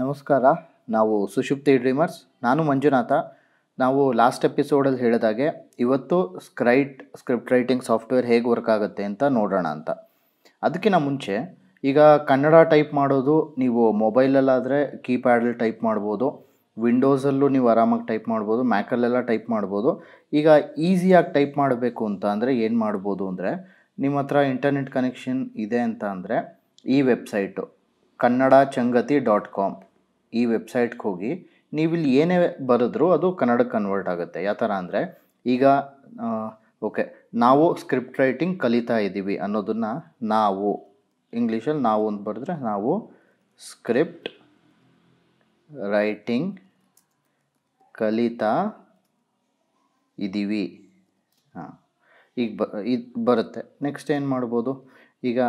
ನಮಸ್ಕಾರ ನಾವು ಸುಷುಪ್ತಿ ಡ್ರೀಮರ್ಸ್ ನಾನು ಮಂಜುನಾಥ ನಾವು ಲಾಸ್ಟ್ ಎಪಿಸೋಡಲ್ಲಿ ಹೇಳಿದಾಗೆ ಇವತ್ತು ಸ್ಕ್ರೈಟ್ ಸ್ಕ್ರಿಪ್ಟ್ ರೈಟಿಂಗ್ ಸಾಫ್ಟ್ವೇರ್ ಹೇಗೆ ವರ್ಕ್ ಆಗುತ್ತೆ ಅಂತ ನೋಡೋಣ ಅಂತ ಅದಕ್ಕಿಂತ ಮುಂಚೆ ಈಗ ಕನ್ನಡ ಟೈಪ್ ಮಾಡೋದು ನೀವು ಮೊಬೈಲಲ್ಲಾದರೆ ಕೀಪ್ಯಾಡಲ್ಲಿ ಟೈಪ್ ಮಾಡ್ಬೋದು ವಿಂಡೋಸಲ್ಲೂ ನೀವು ಆರಾಮಾಗಿ ಟೈಪ್ ಮಾಡ್ಬೋದು ಮ್ಯಾಕಲ್ಲೆಲ್ಲ ಟೈಪ್ ಮಾಡ್ಬೋದು ಈಗ ಈಸಿಯಾಗಿ ಟೈಪ್ ಮಾಡಬೇಕು ಅಂತ ಅಂದರೆ ಏನು ಮಾಡ್ಬೋದು ಅಂದರೆ ನಿಮ್ಮ ಹತ್ರ ಇಂಟರ್ನೆಟ್ ಕನೆಕ್ಷನ್ ಇದೆ ಅಂತ ಅಂದರೆ ಈ website Kannada Changati dot com ಈ ವೆಬ್ಸೈಟ್ಗೆ ಹೋಗಿ ನೀವಿಲ್ಲಿ ಏನೇ ಬರೆದ್ರೂ ಅದು ಕನ್ನಡಕ್ಕೆ ಕನ್ವರ್ಟ್ ಆಗುತ್ತೆ ಯಾವ ಥರ ಅಂದರೆ ಈಗ ಓಕೆ ನಾವು ಸ್ಕ್ರಿಪ್ಟ್ ರೈಟಿಂಗ್ ಕಲಿತಾ ಇದ್ದೀವಿ ಅನ್ನೋದನ್ನು ನಾವು ಇಂಗ್ಲೀಷಲ್ಲಿ ನಾವು ಅಂತ ಬರೆದ್ರೆ ನಾವು ಸ್ಕ್ರಿಪ್ಟ್ ರೈಟಿಂಗ್ ಕಲಿತಾ ಇದ್ದೀವಿ ಹಾಂ ಈಗ ಬ ಇದು ಬರುತ್ತೆ ನೆಕ್ಸ್ಟ್ ಏನು ಮಾಡ್ಬೋದು ಈಗ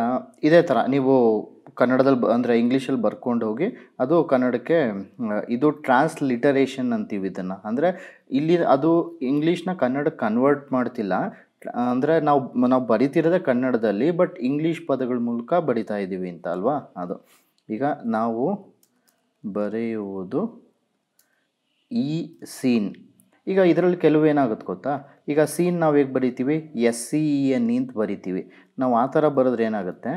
ಇದೇ ಥರ ನೀವು ಕನ್ನಡದಲ್ಲಿ ಬ ಅಂದರೆ ಇಂಗ್ಲೀಷಲ್ಲಿ ಬರ್ಕೊಂಡು ಹೋಗಿ ಅದು ಕನ್ನಡಕ್ಕೆ ಇದು ಟ್ರಾನ್ಸ್ಲಿಟರೇಷನ್ ಅಂತೀವಿ ಇದನ್ನು ಅಂದರೆ ಇಲ್ಲಿ ಅದು ಇಂಗ್ಲೀಷ್ನ ಕನ್ನಡಕ್ಕೆ ಕನ್ವರ್ಟ್ ಮಾಡ್ತಿಲ್ಲ ಅಂದರೆ ನಾವು ನಾವು ಬರಿತಿರೋದೇ ಕನ್ನಡದಲ್ಲಿ ಬಟ್ ಇಂಗ್ಲೀಷ್ ಪದಗಳ ಮೂಲಕ ಬರಿತಾ ಇದ್ದೀವಿ ಅಂತ ಅಲ್ವಾ ಅದು ಈಗ ನಾವು ಬರೆಯುವುದು ಈ ಸೀನ್ ಈಗ ಇದರಲ್ಲಿ ಕೆಲವು ಏನಾಗುತ್ತೆ ಗೊತ್ತಾ ಈಗ ಸೀನ್ ನಾವು ಹೇಗೆ ಬರಿತೀವಿ S C E e N ಅಂತ ಬರಿತೀವಿ ನಾವು ಆ ಥರ ಬರೆದ್ರೆ ಏನಾಗುತ್ತೆ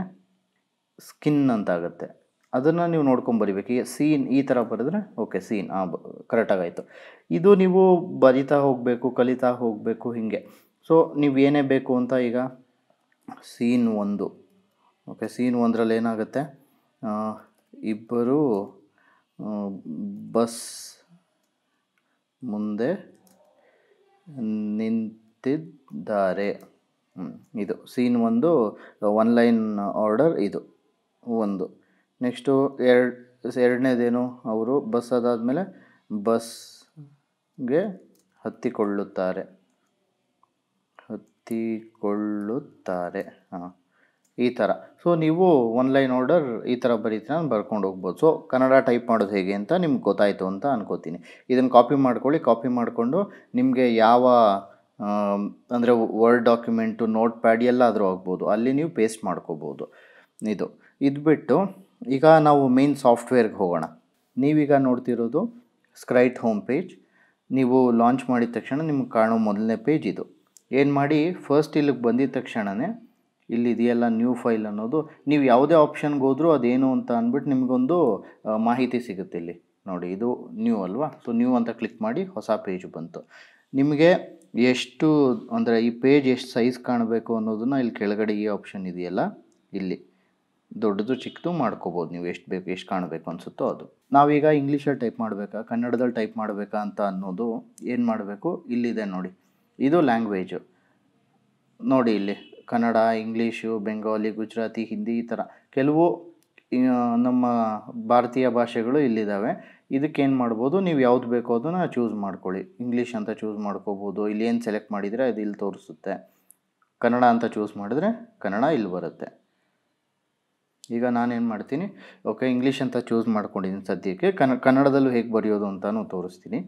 ಸ್ಕಿನ್ ಅಂತಾಗುತ್ತೆ ಅದನ್ನು ನೀವು ನೋಡ್ಕೊಂಡು ಬರಿಬೇಕು ಈಗ ಸೀನ್ ಈ ಥರ ಬರೆದ್ರೆ ಓಕೆ ಸೀನ್ ಹಾಂ ಕರೆಕ್ಟಾಗಾಯಿತು ಇದು ನೀವು ಬರಿತಾ ಹೋಗಬೇಕು ಕಲಿತಾ ಹೋಗಬೇಕು ಹೀಗೆ ಸೊ ನೀವು ಏನೇ ಬೇಕು ಅಂತ ಈಗ ಸೀನ್ ಒಂದು ಓಕೆ ಸೀನ್ ಒಂದರಲ್ಲಿ ಏನಾಗುತ್ತೆ ಇಬ್ಬರು ಬಸ್ ಮುಂದೆ ನಿಂತಿದ್ದಾರೆ ಇದು ಸೀನ್ ಒಂದು ಒನ್ ಲೈನ್ ಆರ್ಡರ್ ಇದು ಒಂದು ನೆಕ್ಸ್ಟು ಎರಡು ಎರಡನೇದೇನು ಅವರು ಬಸ್ ಅದಾದಮೇಲೆ ಬಸ್ಗೆ ಹತ್ತಿಕೊಳ್ಳುತ್ತಾರೆ ಹತ್ತಿಕೊಳ್ಳುತ್ತಾರೆ ಹಾಂ ಈ ಥರ ಸೊ ನೀವು ಆನ್ಲೈನ್ ಆರ್ಡರ್ ಈ ಥರ ಬರೀತೀನಿ ನಾನು ಬರ್ಕೊಂಡು ಹೋಗ್ಬೋದು ಸೊ ಕನ್ನಡ ಟೈಪ್ ಮಾಡೋದು ಹೇಗೆ ಅಂತ ನಿಮ್ಗೆ ಗೊತ್ತಾಯಿತು ಅಂತ ಅನ್ಕೋತೀನಿ ಇದನ್ನು ಕಾಪಿ ಮಾಡ್ಕೊಳ್ಳಿ ಕಾಪಿ ಮಾಡಿಕೊಂಡು ನಿಮಗೆ ಯಾವ ಅಂದರೆ ವರ್ಡ್ ಡಾಕ್ಯುಮೆಂಟು ನೋಟ್ ಪ್ಯಾಡ್ ಎಲ್ಲ ಆದರೂ ಆಗ್ಬೋದು ಅಲ್ಲಿ ನೀವು ಪೇಸ್ಟ್ ಮಾಡ್ಕೋಬೋದು ಇದು ಇದ್ಬಿಟ್ಟು ಬಿಟ್ಟು ಈಗ ನಾವು ಮೇನ್ ಸಾಫ್ಟ್ವೇರ್ಗೆ ಹೋಗೋಣ ನೀವೀಗ ನೋಡ್ತಿರೋದು ಸ್ಕ್ರೈಟ್ ಹೋಮ್ ಪೇಜ್ ನೀವು ಲಾಂಚ್ ಮಾಡಿದ ತಕ್ಷಣ ನಿಮ್ಗೆ ಕಾಣೋ ಮೊದಲನೇ ಪೇಜ್ ಇದು ಏನು ಮಾಡಿ ಫಸ್ಟ್ ಇಲ್ಲಿಗೆ ಬಂದಿದ್ದ ತಕ್ಷಣವೇ ಇಲ್ಲಿ ಇದೆಯಲ್ಲ ನ್ಯೂ ಫೈಲ್ ಅನ್ನೋದು ನೀವು ಯಾವುದೇ ಆಪ್ಷನ್ಗೆ ಹೋದರೂ ಅದೇನು ಅಂತ ಅಂದ್ಬಿಟ್ಟು ನಿಮಗೊಂದು ಮಾಹಿತಿ ಸಿಗುತ್ತೆ ಇಲ್ಲಿ ನೋಡಿ ಇದು ನ್ಯೂ ಅಲ್ವಾ ಸೊ ನ್ಯೂ ಅಂತ ಕ್ಲಿಕ್ ಮಾಡಿ ಹೊಸ ಪೇಜ್ ಬಂತು ನಿಮಗೆ ಎಷ್ಟು ಅಂದರೆ ಈ ಪೇಜ್ ಎಷ್ಟು ಸೈಜ್ ಕಾಣಬೇಕು ಅನ್ನೋದನ್ನು ಇಲ್ಲಿ ಕೆಳಗಡೆ ಈ ಆಪ್ಷನ್ ಇದೆಯಲ್ಲ ಇಲ್ಲಿ ದೊಡ್ಡದು ಚಿಕ್ಕದು ಮಾಡ್ಕೋಬೋದು ನೀವು ಎಷ್ಟು ಬೇಕು ಎಷ್ಟು ಕಾಣಬೇಕು ಅನಿಸುತ್ತೋ ಅದು ನಾವೀಗ ಇಂಗ್ಲೀಷಲ್ಲಿ ಟೈಪ್ ಮಾಡಬೇಕಾ ಕನ್ನಡದಲ್ಲಿ ಟೈಪ್ ಮಾಡಬೇಕಾ ಅಂತ ಅನ್ನೋದು ಏನು ಮಾಡಬೇಕು ಇಲ್ಲಿದೆ ನೋಡಿ ಇದು ಲ್ಯಾಂಗ್ವೇಜು ನೋಡಿ ಇಲ್ಲಿ ಕನ್ನಡ ಇಂಗ್ಲೀಷು ಬೆಂಗಾಲಿ ಗುಜರಾತಿ ಹಿಂದಿ ಈ ಥರ ಕೆಲವು ನಮ್ಮ ಭಾರತೀಯ ಭಾಷೆಗಳು ಇಲ್ಲಿದ್ದಾವೆ ಇದಕ್ಕೇನು ಮಾಡ್ಬೋದು ನೀವು ಯಾವ್ದು ಬೇಕೋ ಅದನ್ನು ಚೂಸ್ ಮಾಡ್ಕೊಳ್ಳಿ ಇಂಗ್ಲೀಷ್ ಅಂತ ಚೂಸ್ ಮಾಡ್ಕೋಬೋದು ಇಲ್ಲಿ ಏನು ಸೆಲೆಕ್ಟ್ ಮಾಡಿದರೆ ಅದು ಇಲ್ಲಿ ತೋರಿಸುತ್ತೆ ಕನ್ನಡ ಅಂತ ಚೂಸ್ ಮಾಡಿದ್ರೆ ಕನ್ನಡ ಇಲ್ಲಿ ಬರುತ್ತೆ ಈಗ ನಾನೇನು ಮಾಡ್ತೀನಿ ಓಕೆ ಇಂಗ್ಲೀಷ್ ಅಂತ ಚೂಸ್ ಮಾಡ್ಕೊಂಡಿದ್ದೀನಿ ಸದ್ಯಕ್ಕೆ ಕನ್ನಡದಲ್ಲೂ ಹೇಗೆ ಬರೆಯೋದು ಅಂತಲೂ ತೋರಿಸ್ತೀನಿ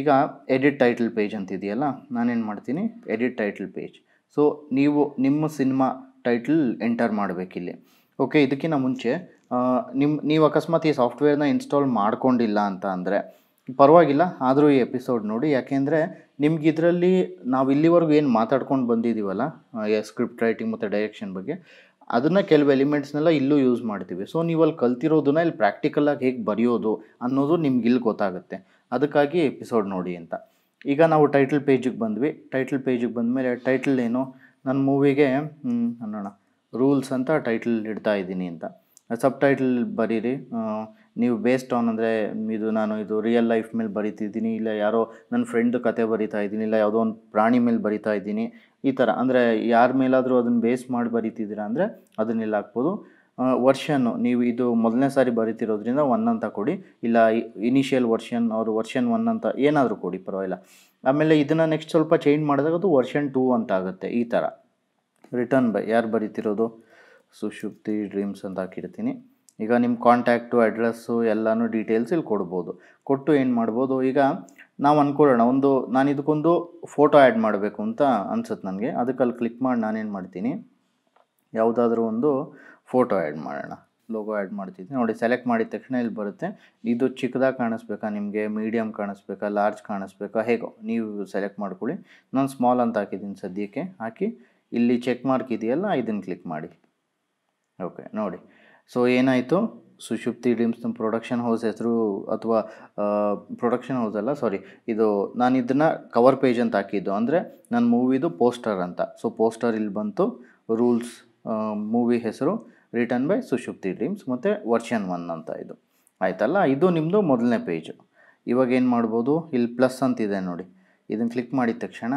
ಈಗ ಎಡಿಟ್ ಟೈಟಲ್ ಪೇಜ್ ಅಂತಿದೆಯಲ್ಲ ನಾನೇನು ಮಾಡ್ತೀನಿ ಎಡಿಟ್ ಟೈಟಲ್ ಪೇಜ್ ಸೊ ನೀವು ನಿಮ್ಮ ಸಿನಿಮಾ ಟೈಟಲ್ ಎಂಟರ್ ಮಾಡಬೇಕಿಲ್ಲಿ ಓಕೆ ಇದಕ್ಕಿಂತ ಮುಂಚೆ ನಿಮ್ಮ ನೀವು ಅಕಸ್ಮಾತ್ ಈ ಸಾಫ್ಟ್ವೇರ್ನ ಇನ್ಸ್ಟಾಲ್ ಮಾಡ್ಕೊಂಡಿಲ್ಲ ಅಂತ ಅಂದರೆ ಪರವಾಗಿಲ್ಲ ಆದರೂ ಈ ಎಪಿಸೋಡ್ ನೋಡಿ ಯಾಕೆಂದರೆ ನಿಮ್ಗೆ ಇದರಲ್ಲಿ ನಾವು ಇಲ್ಲಿವರೆಗೂ ಏನು ಮಾತಾಡ್ಕೊಂಡು ಬಂದಿದ್ದೀವಲ್ಲ ಸ್ಕ್ರಿಪ್ಟ್ ರೈಟಿಂಗ್ ಮತ್ತು ಡೈರೆಕ್ಷನ್ ಬಗ್ಗೆ ಅದನ್ನು ಕೆಲವು ಎಲಿಮೆಂಟ್ಸ್ನೆಲ್ಲ ಇಲ್ಲೂ ಯೂಸ್ ಮಾಡ್ತೀವಿ ಸೊ ನೀವು ಅಲ್ಲಿ ಕಲ್ತಿರೋದನ್ನ ಇಲ್ಲಿ ಪ್ರಾಕ್ಟಿಕಲಾಗಿ ಹೇಗೆ ಬರೆಯೋದು ಅನ್ನೋದು ನಿಮ್ಗೆ ಇಲ್ಲಿ ಗೊತ್ತಾಗುತ್ತೆ ಅದಕ್ಕಾಗಿ ಎಪಿಸೋಡ್ ನೋಡಿ ಅಂತ ಈಗ ನಾವು ಟೈಟಲ್ ಪೇಜಿಗೆ ಬಂದ್ವಿ ಟೈಟಲ್ ಪೇಜಿಗೆ ಬಂದಮೇಲೆ ಟೈಟಲ್ ಏನು ನನ್ನ ಮೂವಿಗೆ ಅನ್ನೋಣ ರೂಲ್ಸ್ ಅಂತ ಟೈಟಲ್ ಇಡ್ತಾ ಇದ್ದೀನಿ ಅಂತ ಸಬ್ ಟೈಟಲ್ ಬರೀರಿ ನೀವು ಬೇಸ್ಡ್ ಆನ್ ಅಂದರೆ ಇದು ನಾನು ಇದು ರಿಯಲ್ ಲೈಫ್ ಮೇಲೆ ಬರಿತಿದ್ದೀನಿ ಇಲ್ಲ ಯಾರೋ ನನ್ನ ಫ್ರೆಂಡ್ ಕತೆ ಬರಿತಾ ಇದ್ದೀನಿ ಇಲ್ಲ ಯಾವುದೋ ಒಂದು ಪ್ರಾಣಿ ಮೇಲೆ ಬರಿತಾ ಇದ್ದೀನಿ ಈ ಥರ ಅಂದರೆ ಯಾರ ಮೇಲಾದರೂ ಅದನ್ನು ಬೇಸ್ ಮಾಡಿ ಬರಿತಿದ್ದೀರಾ ಅಂದರೆ ಅದನ್ನೆಲ್ಲ ಹಾಕ್ಬೋದು ವರ್ಷನ್ನು ನೀವು ಇದು ಮೊದಲನೇ ಸಾರಿ ಬರಿತಿರೋದ್ರಿಂದ ಒನ್ ಅಂತ ಕೊಡಿ ಇಲ್ಲ ಇನಿಷಿಯಲ್ ವರ್ಷನ್ ಅವರು ವರ್ಷನ್ ಒನ್ ಅಂತ ಏನಾದರೂ ಕೊಡಿ ಪರವಾಗಿಲ್ಲ ಆಮೇಲೆ ಇದನ್ನು ನೆಕ್ಸ್ಟ್ ಸ್ವಲ್ಪ ಚೇಂಜ್ ಮಾಡಿದಾಗ ಅದು ವರ್ಷನ್ ಟೂ ಅಂತ ಆಗುತ್ತೆ ಈ ಥರ ರಿಟರ್ನ್ ಬೈ ಯಾರು ಬರಿತಿರೋದು ಸುಶುಪ್ತಿ ಡ್ರೀಮ್ಸ್ ಅಂತ ಹಾಕಿರ್ತೀನಿ ಈಗ ನಿಮ್ಮ ಕಾಂಟ್ಯಾಕ್ಟು ಅಡ್ರೆಸ್ಸು ಎಲ್ಲನೂ ಡೀಟೇಲ್ಸ್ ಇಲ್ಲಿ ಕೊಡ್ಬೋದು ಕೊಟ್ಟು ಏನು ಮಾಡ್ಬೋದು ಈಗ ನಾವು ಅಂದ್ಕೊಳ್ಳೋಣ ಒಂದು ನಾನು ಇದಕ್ಕೊಂದು ಫೋಟೋ ಆ್ಯಡ್ ಮಾಡಬೇಕು ಅಂತ ಅನ್ಸುತ್ತೆ ನನಗೆ ಅದಕ್ಕೆ ಅಲ್ಲಿ ಕ್ಲಿಕ್ ಮಾಡಿ ನಾನೇನು ಮಾಡ್ತೀನಿ ಯಾವುದಾದ್ರೂ ಒಂದು ಫೋಟೋ ಆ್ಯಡ್ ಮಾಡೋಣ ಲೋಗೋ ಆ್ಯಡ್ ಮಾಡ್ತೀನಿ ನೋಡಿ ಸೆಲೆಕ್ಟ್ ಮಾಡಿದ ತಕ್ಷಣ ಇಲ್ಲಿ ಬರುತ್ತೆ ಇದು ಚಿಕ್ಕದಾಗಿ ಕಾಣಿಸ್ಬೇಕಾ ನಿಮಗೆ ಮೀಡಿಯಮ್ ಕಾಣಿಸ್ಬೇಕಾ ಲಾರ್ಜ್ ಕಾಣಿಸ್ಬೇಕಾ ಹೇಗೋ ನೀವು ಸೆಲೆಕ್ಟ್ ಮಾಡ್ಕೊಳ್ಳಿ ನಾನು ಸ್ಮಾಲ್ ಅಂತ ಹಾಕಿದ್ದೀನಿ ಸದ್ಯಕ್ಕೆ ಹಾಕಿ ಇಲ್ಲಿ ಚೆಕ್ ಮಾರ್ಕ್ ಇದೆಯಲ್ಲ ಇದನ್ನು ಕ್ಲಿಕ್ ಮಾಡಿ ಓಕೆ ನೋಡಿ ಸೊ ಏನಾಯಿತು ಸುಶುಪ್ತಿ ಡ್ರೀಮ್ಸ್ ಪ್ರೊಡಕ್ಷನ್ ಹೌಸ್ ಹೆಸರು ಅಥವಾ ಪ್ರೊಡಕ್ಷನ್ ಹೌಸ್ ಅಲ್ಲ ಸಾರಿ ಇದು ನಾನು ಇದನ್ನು ಕವರ್ ಪೇಜ್ ಅಂತ ಹಾಕಿದ್ದು ಅಂದರೆ ನನ್ನ ಮೂವಿದು ಪೋಸ್ಟರ್ ಅಂತ ಸೊ ಪೋಸ್ಟರ್ ಇಲ್ಲಿ ಬಂತು ರೂಲ್ಸ್ ಮೂವಿ ಹೆಸರು ರಿಟರ್ನ್ ಬೈ ಸುಶುಪ್ತಿ ಡ್ರೀಮ್ಸ್ ಮತ್ತು ವರ್ಷನ್ ಒನ್ ಅಂತ ಇದು ಆಯ್ತಲ್ಲ ಇದು ನಿಮ್ಮದು ಮೊದಲನೇ ಪೇಜು ಇವಾಗ ಏನು ಮಾಡ್ಬೋದು ಇಲ್ಲಿ ಪ್ಲಸ್ ಅಂತಿದೆ ನೋಡಿ ಇದನ್ನು ಕ್ಲಿಕ್ ಮಾಡಿದ ತಕ್ಷಣ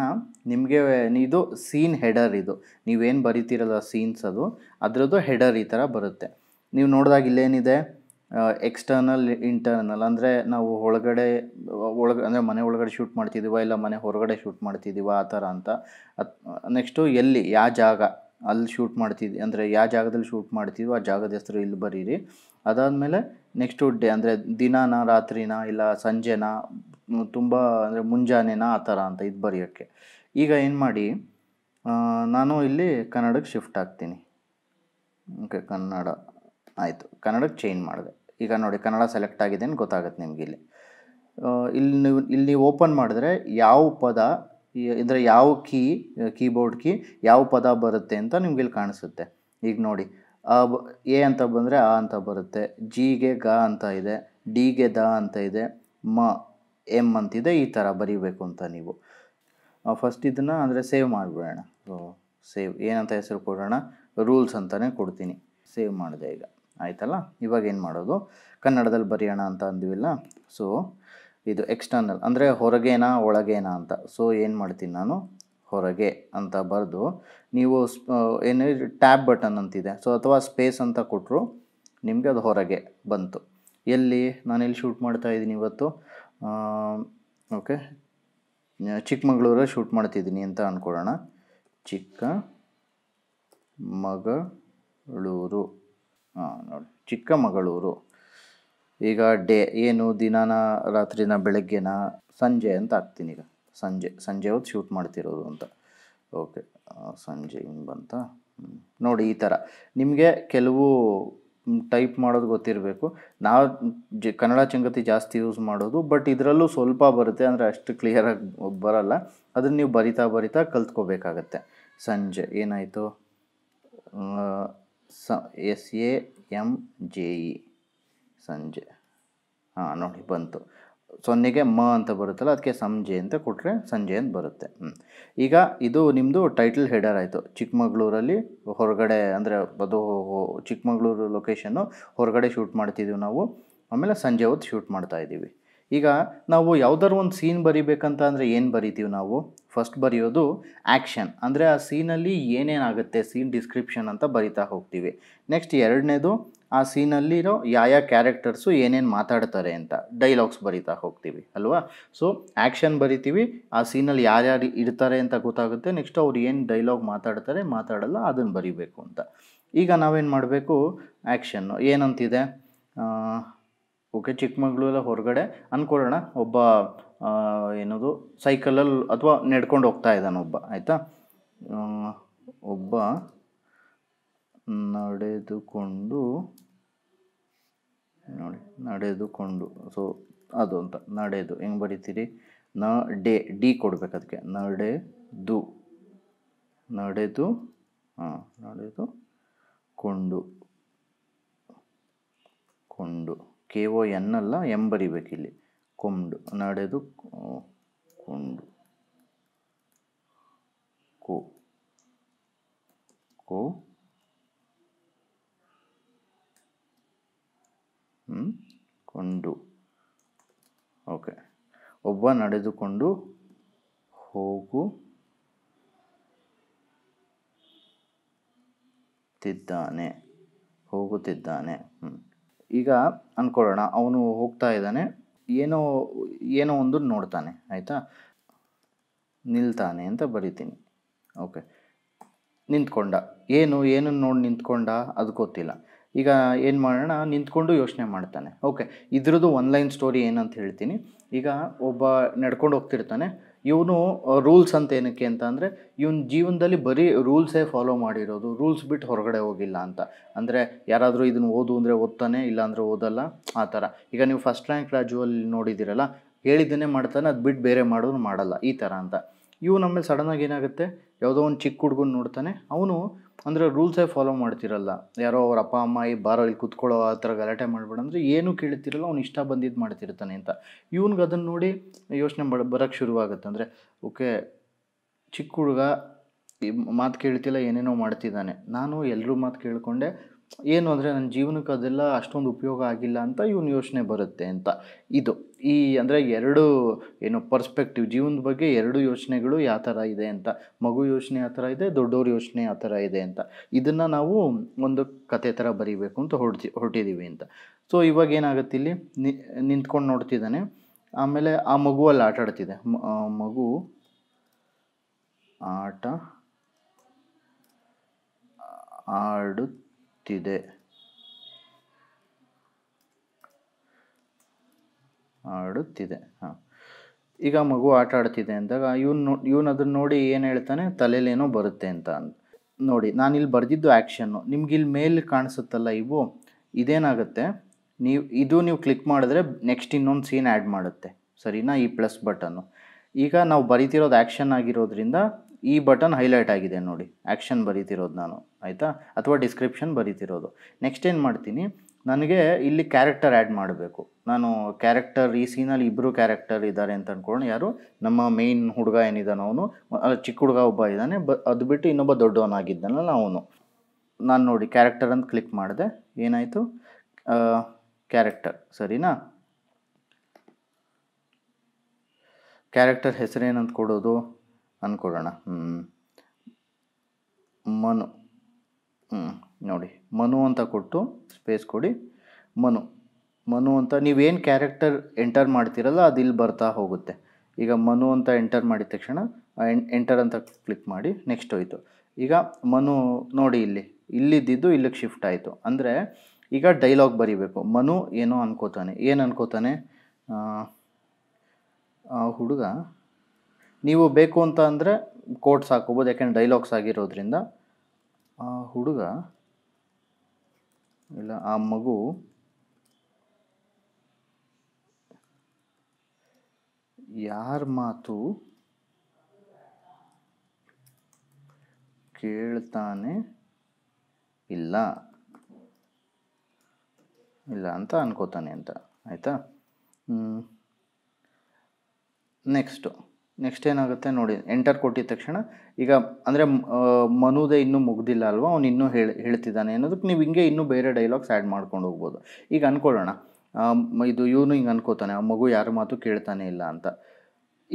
ನಿಮಗೆ ಇದು ಸೀನ್ ಹೆಡರ್ ಇದು ನೀವೇನು ಬರಿತೀರಲ್ಲ ಸೀನ್ಸ್ ಅದು ಅದರದ್ದು ಹೆಡರ್ ಈ ಥರ ಬರುತ್ತೆ ನೀವು ನೋಡಿದಾಗ ಇಲ್ಲೇನಿದೆ ಎಕ್ಸ್ಟರ್ನಲ್ ಇಂಟರ್ನಲ್ ಅಂದರೆ ನಾವು ಒಳಗಡೆ ಒಳಗ ಅಂದರೆ ಮನೆ ಒಳಗಡೆ ಶೂಟ್ ಮಾಡ್ತಿದ್ದೀವ ಇಲ್ಲ ಮನೆ ಹೊರಗಡೆ ಶೂಟ್ ಮಾಡ್ತಿದ್ದೀವ ಆ ಥರ ಅಂತ ನೆಕ್ಸ್ಟು ಎಲ್ಲಿ ಯಾವ ಜಾಗ ಅಲ್ಲಿ ಶೂಟ್ ಮಾಡ್ತಿದ್ವಿ ಅಂದರೆ ಯಾವ ಜಾಗದಲ್ಲಿ ಶೂಟ್ ಮಾಡ್ತಿದ್ವೋ ಆ ಜಾಗದ ಹೆಸರು ಇಲ್ಲಿ ಬರೀರಿ ಅದಾದಮೇಲೆ ನೆಕ್ಸ್ಟು ಡೇ ಅಂದರೆ ದಿನಾನ ರಾತ್ರಿನ ಇಲ್ಲ ಸಂಜೆನ ತುಂಬ ಅಂದರೆ ಮುಂಜಾನೆನ ಆ ಥರ ಅಂತ ಇದು ಬರೆಯೋಕ್ಕೆ ಈಗ ಏನು ಮಾಡಿ ನಾನು ಇಲ್ಲಿ ಕನ್ನಡಕ್ಕೆ ಶಿಫ್ಟ್ ಆಗ್ತೀನಿ ಓಕೆ ಕನ್ನಡ ಆಯಿತು ಕನ್ನಡಕ್ಕೆ ಚೇಂಜ್ ಮಾಡಿದೆ ಈಗ ನೋಡಿ ಕನ್ನಡ ಸೆಲೆಕ್ಟ್ ಆಗಿದೆ ಅಂತ ಗೊತ್ತಾಗುತ್ತೆ ನಿಮಗೆ ಇಲ್ಲಿ ಇಲ್ಲಿ ನೀವು ಇಲ್ಲಿ ಓಪನ್ ಮಾಡಿದ್ರೆ ಯಾವ ಪದ ಅಂದರೆ ಯಾವ ಕೀ ಕೀಬೋರ್ಡ್ ಕೀ ಯಾವ ಪದ ಬರುತ್ತೆ ಅಂತ ನಿಮ್ಗೆ ಇಲ್ಲಿ ಕಾಣಿಸುತ್ತೆ ಈಗ ನೋಡಿ ಎ ಅಂತ ಬಂದರೆ ಆ ಅಂತ ಬರುತ್ತೆ ಜಿಗೆ ಗ ಅಂತ ಇದೆ ಡಿಗೆ ದ ಅಂತ ಇದೆ ಮ ಎಮ್ ಅಂತಿದೆ ಈ ಥರ ಬರೀಬೇಕು ಅಂತ ನೀವು ಫಸ್ಟ್ ಇದನ್ನು ಅಂದರೆ ಸೇವ್ ಮಾಡಿಬಿಡೋಣ ಸೇವ್ ಏನಂತ ಹೆಸರು ಕೊಡೋಣ ರೂಲ್ಸ್ ಅಂತಲೇ ಕೊಡ್ತೀನಿ ಸೇವ್ ಮಾಡಿದೆ ಈಗ ಆಯ್ತಲ್ಲ ಇವಾಗ ಏನು ಮಾಡೋದು ಕನ್ನಡದಲ್ಲಿ ಬರೆಯೋಣ ಅಂತ ಅಂದಿವಿಲ್ಲ ಸೊ ಇದು ಎಕ್ಸ್ಟರ್ನಲ್ ಅಂದರೆ ಹೊರಗೇನಾ ಒಳಗೇನಾ ಅಂತ ಸೊ ಏನು ಮಾಡ್ತೀನಿ ನಾನು ಹೊರಗೆ ಅಂತ ಬರೆದು ನೀವು ಏನು ಟ್ಯಾಬ್ ಬಟನ್ ಅಂತಿದೆ ಸೊ ಅಥವಾ ಸ್ಪೇಸ್ ಅಂತ ಕೊಟ್ಟರು ನಿಮಗೆ ಅದು ಹೊರಗೆ ಬಂತು ಎಲ್ಲಿ ನಾನೆಲ್ಲಿ ಶೂಟ್ ಮಾಡ್ತಾ ಇದ್ದೀನಿ ಇವತ್ತು ಓಕೆ ಚಿಕ್ಕಮಗಳೂರಲ್ಲಿ ಶೂಟ್ ಮಾಡ್ತಿದ್ದೀನಿ ಅಂತ ಅಂದ್ಕೊಳ್ಳೋಣ ಚಿಕ್ಕ ಮಗಳೂರು ಹಾಂ ನೋಡಿ ಚಿಕ್ಕಮಗಳೂರು ಈಗ ಡೇ ಏನು ದಿನಾನ ರಾತ್ರಿನ ಬೆಳಗ್ಗೆನ ಸಂಜೆ ಅಂತ ಹಾಕ್ತೀನಿ ಈಗ ಸಂಜೆ ಸಂಜೆ ಹೊತ್ತು ಶೂಟ್ ಮಾಡ್ತಿರೋದು ಅಂತ ಓಕೆ ಸಂಜೆ ಹಿಂಗೆ ಬಂತ ನೋಡಿ ಈ ಥರ ನಿಮಗೆ ಕೆಲವು ಟೈಪ್ ಮಾಡೋದು ಗೊತ್ತಿರಬೇಕು ನಾವು ಜ ಕನ್ನಡ ಚಂಗತಿ ಜಾಸ್ತಿ ಯೂಸ್ ಮಾಡೋದು ಬಟ್ ಇದರಲ್ಲೂ ಸ್ವಲ್ಪ ಬರುತ್ತೆ ಅಂದರೆ ಅಷ್ಟು ಕ್ಲಿಯರಾಗಿ ಬರೋಲ್ಲ ಅದನ್ನು ನೀವು ಬರಿತಾ ಬರಿತಾ ಕಲ್ತ್ಕೋಬೇಕಾಗತ್ತೆ ಸಂಜೆ ಏನಾಯಿತು ಸ S A M J E ಸಂಜೆ ಹಾಂ ನೋಡಿ ಬಂತು ಸೊನ್ನೆಗೆ ಮ ಅಂತ ಬರುತ್ತಲ್ಲ ಅದಕ್ಕೆ ಸಂಜೆ ಅಂತ ಕೊಟ್ಟರೆ ಸಂಜೆ ಅಂತ ಬರುತ್ತೆ ಈಗ ಇದು ನಿಮ್ಮದು ಟೈಟಲ್ ಹೆಡರ್ ಆಯಿತು ಚಿಕ್ಕಮಗಳೂರಲ್ಲಿ ಹೊರಗಡೆ ಅಂದರೆ ಅದು ಚಿಕ್ಕಮಗಳೂರು ಲೊಕೇಶನ್ನು ಹೊರಗಡೆ ಶೂಟ್ ಮಾಡ್ತಿದ್ದೀವಿ ನಾವು ಆಮೇಲೆ ಸಂಜೆ ಹೊತ್ತು ಶೂಟ್ ಮಾಡ್ತಾಯಿದ್ದೀವಿ ಈಗ ನಾವು ಯಾವ್ದಾರು ಒಂದು ಸೀನ್ ಬರಿಬೇಕಂತ ಅಂದರೆ ಏನು ಬರಿತೀವಿ ನಾವು ಫಸ್ಟ್ ಬರೆಯೋದು ಆ್ಯಕ್ಷನ್ ಅಂದರೆ ಆ ಸೀನಲ್ಲಿ ಏನೇನಾಗುತ್ತೆ ಸೀನ್ ಡಿಸ್ಕ್ರಿಪ್ಷನ್ ಅಂತ ಬರಿತಾ ಹೋಗ್ತೀವಿ ನೆಕ್ಸ್ಟ್ ಎರಡನೇದು ಆ ಸೀನಲ್ಲಿರೋ ಯಾವ ಯಾವ ಕ್ಯಾರೆಕ್ಟರ್ಸು ಏನೇನು ಮಾತಾಡ್ತಾರೆ ಅಂತ ಡೈಲಾಗ್ಸ್ ಬರಿತಾ ಹೋಗ್ತೀವಿ ಅಲ್ವಾ ಸೊ ಆ್ಯಕ್ಷನ್ ಬರಿತೀವಿ ಆ ಸೀನಲ್ಲಿ ಯಾರ್ಯಾರು ಇರ್ತಾರೆ ಅಂತ ಗೊತ್ತಾಗುತ್ತೆ ನೆಕ್ಸ್ಟ್ ಅವ್ರು ಏನು ಡೈಲಾಗ್ ಮಾತಾಡ್ತಾರೆ ಮಾತಾಡಲ್ಲ ಅದನ್ನು ಬರಿಬೇಕು ಅಂತ ಈಗ ನಾವೇನು ಮಾಡಬೇಕು ಆ್ಯಕ್ಷನ್ನು ಏನಂತಿದೆ ಓಕೆ ಚಿಕ್ಕಮಗಳೂರ ಹೊರಗಡೆ ಅಂದ್ಕೊಳ್ಳೋಣ ಒಬ್ಬ ಏನದು ಸೈಕಲಲ್ಲಿ ಅಥವಾ ನಡ್ಕೊಂಡು ಹೋಗ್ತಾ ಇದ್ದಾನೆ ಒಬ್ಬ ಆಯಿತಾ ಒಬ್ಬ ನಡೆದುಕೊಂಡು ನೋಡಿ ನಡೆದುಕೊಂಡು ಸೊ ಅದು ಅಂತ ನಡೆದು ಹೆಂಗೆ ಬರೀತೀರಿ ನ ಡೆ ಡಿ ಕೊಡ್ಬೇಕು ಅದಕ್ಕೆ ನಡೆದು ನಡೆದು ಹಾಂ ನಡೆದು ಕೊಂಡು ಕೊಂಡು ಕೆ ಓ ಎನ್ ಅಲ್ಲ ಎಂ ಕೊಂಡು ನಡೆದು ಕೊಂಡು ಕೋ ಕೋ ಕೊಂಡು ಓಕೆ ಒಬ್ಬ ನಡೆದುಕೊಂಡು ಹೋಗು ತಿದ್ದಾನೆ. ಹೋಗುತ್ತಿದ್ದಾನೆ ಹ್ಞೂ ಈಗ ಅನ್ಕೊಳ್ಳೋಣ ಅವನು ಹೋಗ್ತಾ ಇದ್ದಾನೆ ಏನೋ ಏನೋ ಒಂದು ನೋಡ್ತಾನೆ ಆಯಿತಾ ನಿಲ್ತಾನೆ ಅಂತ ಬರಿತೀನಿ ಓಕೆ ನಿಂತ್ಕೊಂಡ ಏನು ಏನನ್ನು ನೋಡಿ ನಿಂತ್ಕೊಂಡ ಅದು ಗೊತ್ತಿಲ್ಲ ಈಗ ಏನು ಮಾಡೋಣ ನಿಂತ್ಕೊಂಡು ಯೋಚನೆ ಮಾಡ್ತಾನೆ ಓಕೆ ಇದ್ರದ್ದು ಒನ್ಲೈನ್ ಲೈನ್ ಸ್ಟೋರಿ ಏನಂತ ಹೇಳ್ತೀನಿ ಈಗ ಒಬ್ಬ ನಡ್ಕೊಂಡು ಹೋಗ್ತಿರ್ತಾನೆ ಇವನು ರೂಲ್ಸ್ ಅಂತ ಏನಕ್ಕೆ ಅಂತ ಅಂದರೆ ಇವನ ಜೀವನದಲ್ಲಿ ಬರೀ ರೂಲ್ಸೇ ಫಾಲೋ ಮಾಡಿರೋದು ರೂಲ್ಸ್ ಬಿಟ್ಟು ಹೊರಗಡೆ ಹೋಗಿಲ್ಲ ಅಂತ ಅಂದರೆ ಯಾರಾದರೂ ಇದನ್ನು ಓದು ಅಂದರೆ ಓದ್ತಾನೆ ಇಲ್ಲಾಂದರೆ ಓದಲ್ಲ ಆ ಥರ ಈಗ ನೀವು ಫಸ್ಟ್ ರ್ಯಾಂಕ್ ರಾಜುವಲ್ಲಿ ನೋಡಿದ್ದೀರಲ್ಲ ಹೇಳಿದ್ದನ್ನೇ ಮಾಡ್ತಾನೆ ಅದು ಬಿಟ್ಟು ಬೇರೆ ಮಾಡೋದು ಮಾಡಲ್ಲ ಈ ಥರ ಅಂತ ಇವು ನಮ್ಮಲ್ಲಿ ಸಡನ್ನಾಗಿ ಏನಾಗುತ್ತೆ ಯಾವುದೋ ಒಂದು ಚಿಕ್ಕ ಹುಡುಗನ ನೋಡ್ತಾನೆ ಅವನು ಅಂದರೆ ರೂಲ್ಸೇ ಫಾಲೋ ಮಾಡ್ತಿರಲ್ಲ ಯಾರೋ ಅವ್ರ ಅಪ್ಪ ಅಮ್ಮ ಈ ಬಾರೋ ಇಲ್ಲಿ ಕುತ್ಕೊಳ್ಳೋ ಆ ಥರ ಗಲಾಟೆ ಮಾಡ್ಬೇಡ ಅಂದರೆ ಏನೂ ಕೇಳ್ತಿರಲ್ಲ ಅವ್ನು ಇಷ್ಟ ಬಂದಿದ್ದು ಮಾಡ್ತಿರ್ತಾನೆ ಅಂತ ಇವನಿಗೆ ಅದನ್ನು ನೋಡಿ ಯೋಚನೆ ಬಡ ಬರೋಕ್ಕೆ ಶುರುವಾಗುತ್ತೆ ಅಂದರೆ ಓಕೆ ಚಿಕ್ಕ ಹುಡುಗ ಮಾತು ಕೇಳ್ತಿಲ್ಲ ಏನೇನೋ ಮಾಡ್ತಿದ್ದಾನೆ ನಾನು ಎಲ್ಲರೂ ಮಾತು ಕೇಳಿಕೊಂಡೆ ಏನು ಅಂದರೆ ನನ್ನ ಜೀವನಕ್ಕೆ ಅದೆಲ್ಲ ಅಷ್ಟೊಂದು ಉಪಯೋಗ ಆಗಿಲ್ಲ ಅಂತ ಇವನು ಯೋಚನೆ ಬರುತ್ತೆ ಅಂತ ಇದು ಈ ಅಂದರೆ ಎರಡು ಏನು ಪರ್ಸ್ಪೆಕ್ಟಿವ್ ಜೀವನದ ಬಗ್ಗೆ ಎರಡು ಯೋಚನೆಗಳು ಯಾವ ಥರ ಇದೆ ಅಂತ ಮಗು ಯೋಚನೆ ಆ ಥರ ಇದೆ ದೊಡ್ಡವ್ರ ಯೋಚನೆ ಆ ಥರ ಇದೆ ಅಂತ ಇದನ್ನು ನಾವು ಒಂದು ಕತೆ ಥರ ಬರೀಬೇಕು ಅಂತ ಹೊಡ್ತಿ ಹೊರಟಿದ್ದೀವಿ ಅಂತ ಸೊ ಇವಾಗ ಏನಾಗುತ್ತೆ ಇಲ್ಲಿ ನಿ ನಿಂತ್ಕೊಂಡು ನೋಡ್ತಿದ್ದಾನೆ ಆಮೇಲೆ ಆ ಮಗು ಅಲ್ಲಿ ಆಟ ಆಡ್ತಿದೆ ಮಗು ಆಟ ಆಡು ಗೊತ್ತಿದೆ ಆಡುತ್ತಿದೆ ಹಾಂ ಈಗ ಮಗು ಆಟ ಆಡ್ತಿದೆ ಅಂದಾಗ ಇವನ್ ನೋ ಇವನು ಅದನ್ನ ನೋಡಿ ಏನು ಹೇಳ್ತಾನೆ ತಲೆಲೇನೋ ಬರುತ್ತೆ ಅಂತ ನೋಡಿ ನಾನಿಲ್ಲಿ ಬರೆದಿದ್ದು ಆ್ಯಕ್ಷನ್ನು ಇಲ್ಲಿ ಮೇಲೆ ಕಾಣಿಸುತ್ತಲ್ಲ ಇವು ಇದೇನಾಗುತ್ತೆ ನೀವು ಇದು ನೀವು ಕ್ಲಿಕ್ ಮಾಡಿದ್ರೆ ನೆಕ್ಸ್ಟ್ ಇನ್ನೊಂದು ಸೀನ್ ಆ್ಯಡ್ ಮಾಡುತ್ತೆ ಸರಿನಾ ಈ ಪ್ಲಸ್ ಬಟನ್ನು ಈಗ ನಾವು ಬರಿತಿರೋದು ಆ್ಯಕ್ಷನ್ ಆಗಿರೋದ್ರಿಂದ ಈ ಬಟನ್ ಹೈಲೈಟ್ ಆಗಿದೆ ನೋಡಿ ಆ್ಯಕ್ಷನ್ ಬರೀತಿರೋದು ನಾನು ಆಯಿತಾ ಅಥವಾ ಡಿಸ್ಕ್ರಿಪ್ಷನ್ ಬರೀತಿರೋದು ನೆಕ್ಸ್ಟ್ ಏನು ಮಾಡ್ತೀನಿ ನನಗೆ ಇಲ್ಲಿ ಕ್ಯಾರೆಕ್ಟರ್ ಆ್ಯಡ್ ಮಾಡಬೇಕು ನಾನು ಕ್ಯಾರೆಕ್ಟರ್ ಈ ಸೀನಲ್ಲಿ ಇಬ್ಬರು ಕ್ಯಾರೆಕ್ಟರ್ ಇದ್ದಾರೆ ಅಂತ ಅಂದ್ಕೊಂಡು ಯಾರು ನಮ್ಮ ಮೇಯ್ನ್ ಹುಡುಗ ಏನಿದ್ದಾನ ಅವನು ಚಿಕ್ಕ ಹುಡುಗ ಒಬ್ಬ ಇದ್ದಾನೆ ಬ ಅದು ಬಿಟ್ಟು ಇನ್ನೊಬ್ಬ ದೊಡ್ಡವನಾಗಿದ್ದಾನಲ್ಲ ಅವನು ನಾನು ನೋಡಿ ಕ್ಯಾರೆಕ್ಟರ್ ಅಂತ ಕ್ಲಿಕ್ ಮಾಡಿದೆ ಏನಾಯಿತು ಕ್ಯಾರೆಕ್ಟರ್ ಸರಿನಾ ಕ್ಯಾರೆಕ್ಟರ್ ಹೆಸರೇನಂತ ಕೊಡೋದು ಹ್ಞೂ ಮನು ನೋಡಿ ಮನು ಅಂತ ಕೊಟ್ಟು ಸ್ಪೇಸ್ ಕೊಡಿ ಮನು ಮನು ಅಂತ ನೀವೇನು ಕ್ಯಾರೆಕ್ಟರ್ ಎಂಟರ್ ಮಾಡ್ತೀರಲ್ಲ ಅದು ಇಲ್ಲಿ ಬರ್ತಾ ಹೋಗುತ್ತೆ ಈಗ ಮನು ಅಂತ ಎಂಟರ್ ಮಾಡಿದ ತಕ್ಷಣ ಎಂಟರ್ ಅಂತ ಕ್ಲಿಕ್ ಮಾಡಿ ನೆಕ್ಸ್ಟ್ ಹೋಯಿತು ಈಗ ಮನು ನೋಡಿ ಇಲ್ಲಿ ಇಲ್ಲಿದ್ದು ಇಲ್ಲಿಗೆ ಶಿಫ್ಟ್ ಆಯಿತು ಅಂದರೆ ಈಗ ಡೈಲಾಗ್ ಬರೀಬೇಕು ಮನು ಏನೋ ಅನ್ಕೋತಾನೆ ಏನು ಅನ್ಕೋತಾನೆ ಹುಡುಗ ನೀವು ಬೇಕು ಅಂತ ಅಂದರೆ ಕೋಟ್ಸ್ ಹಾಕೋಬೋದು ಯಾಕೆಂದರೆ ಡೈಲಾಗ್ಸ್ ಆಗಿರೋದ್ರಿಂದ ಆ ಹುಡುಗ ಇಲ್ಲ ಆ ಮಗು ಯಾರ ಮಾತು ಕೇಳ್ತಾನೆ ಇಲ್ಲ ಇಲ್ಲ ಅಂತ ಅನ್ಕೋತಾನೆ ಅಂತ ಆಯಿತಾ ನೆಕ್ಸ್ಟು ನೆಕ್ಸ್ಟ್ ಏನಾಗುತ್ತೆ ನೋಡಿ ಎಂಟರ್ ಕೊಟ್ಟಿದ ತಕ್ಷಣ ಈಗ ಅಂದರೆ ಮನುದೇ ಇನ್ನೂ ಮುಗ್ದಿಲ್ಲ ಅಲ್ವಾ ಅವ್ನು ಇನ್ನೂ ಹೇಳಿ ಹೇಳ್ತಿದ್ದಾನೆ ಅನ್ನೋದಕ್ಕೆ ನೀವು ಹಿಂಗೆ ಇನ್ನೂ ಬೇರೆ ಡೈಲಾಗ್ಸ್ ಆ್ಯಡ್ ಮಾಡ್ಕೊಂಡು ಹೋಗ್ಬೋದು ಈಗ ಅಂದ್ಕೊಳ್ಳೋಣ ಇದು ಇವನು ಹಿಂಗೆ ಅನ್ಕೋತಾನೆ ಆ ಮಗು ಯಾರ ಮಾತು ಕೇಳ್ತಾನೆ ಇಲ್ಲ ಅಂತ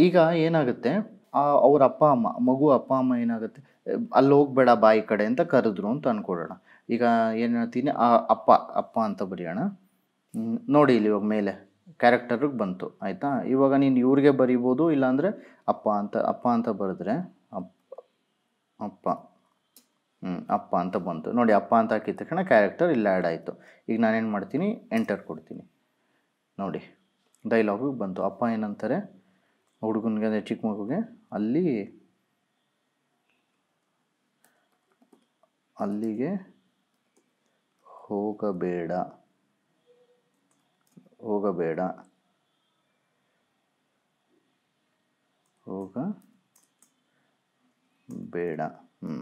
ಈಗ ಏನಾಗುತ್ತೆ ಅವ್ರ ಅಪ್ಪ ಅಮ್ಮ ಮಗು ಅಪ್ಪ ಅಮ್ಮ ಏನಾಗುತ್ತೆ ಅಲ್ಲಿ ಹೋಗ್ಬೇಡ ಬಾಯಿ ಕಡೆ ಅಂತ ಕರೆದ್ರು ಅಂತ ಅಂದ್ಕೊಳ್ಳೋಣ ಈಗ ಏನು ಹೇಳ್ತೀನಿ ಆ ಅಪ್ಪ ಅಪ್ಪ ಅಂತ ಬರೆಯೋಣ ನೋಡಿ ಇಲ್ಲಿ ಇವಾಗ ಮೇಲೆ ಕ್ಯಾರೆಕ್ಟರ್ಗೆ ಬಂತು ಆಯಿತಾ ಇವಾಗ ನೀನು ಇವ್ರಿಗೆ ಬರೀಬೋದು ಇಲ್ಲಾಂದರೆ ಅಪ್ಪ ಅಂತ ಅಪ್ಪ ಅಂತ ಬರೆದ್ರೆ ಅಪ್ ಅಪ್ಪ ಹ್ಞೂ ಅಪ್ಪ ಅಂತ ಬಂತು ನೋಡಿ ಅಪ್ಪ ಅಂತ ಹಾಕಿದ ತಕ್ಷಣ ಕ್ಯಾರೆಕ್ಟರ್ ಇಲ್ಲಿ ಆ್ಯಡ್ ಆಯಿತು ಈಗ ನಾನೇನು ಮಾಡ್ತೀನಿ ಎಂಟರ್ ಕೊಡ್ತೀನಿ ನೋಡಿ ಡೈಲಾಗಿಗೆ ಬಂತು ಅಪ್ಪ ಏನಂತಾರೆ ಹುಡುಗನಿಗೆ ಅಂದರೆ ಚಿಕ್ಕ ಮಗುಗೆ ಅಲ್ಲಿ ಅಲ್ಲಿಗೆ ಹೋಗಬೇಡ ಹೋಗಬೇಡ ಹೋಗ ಬೇಡ ಹ್ಞೂ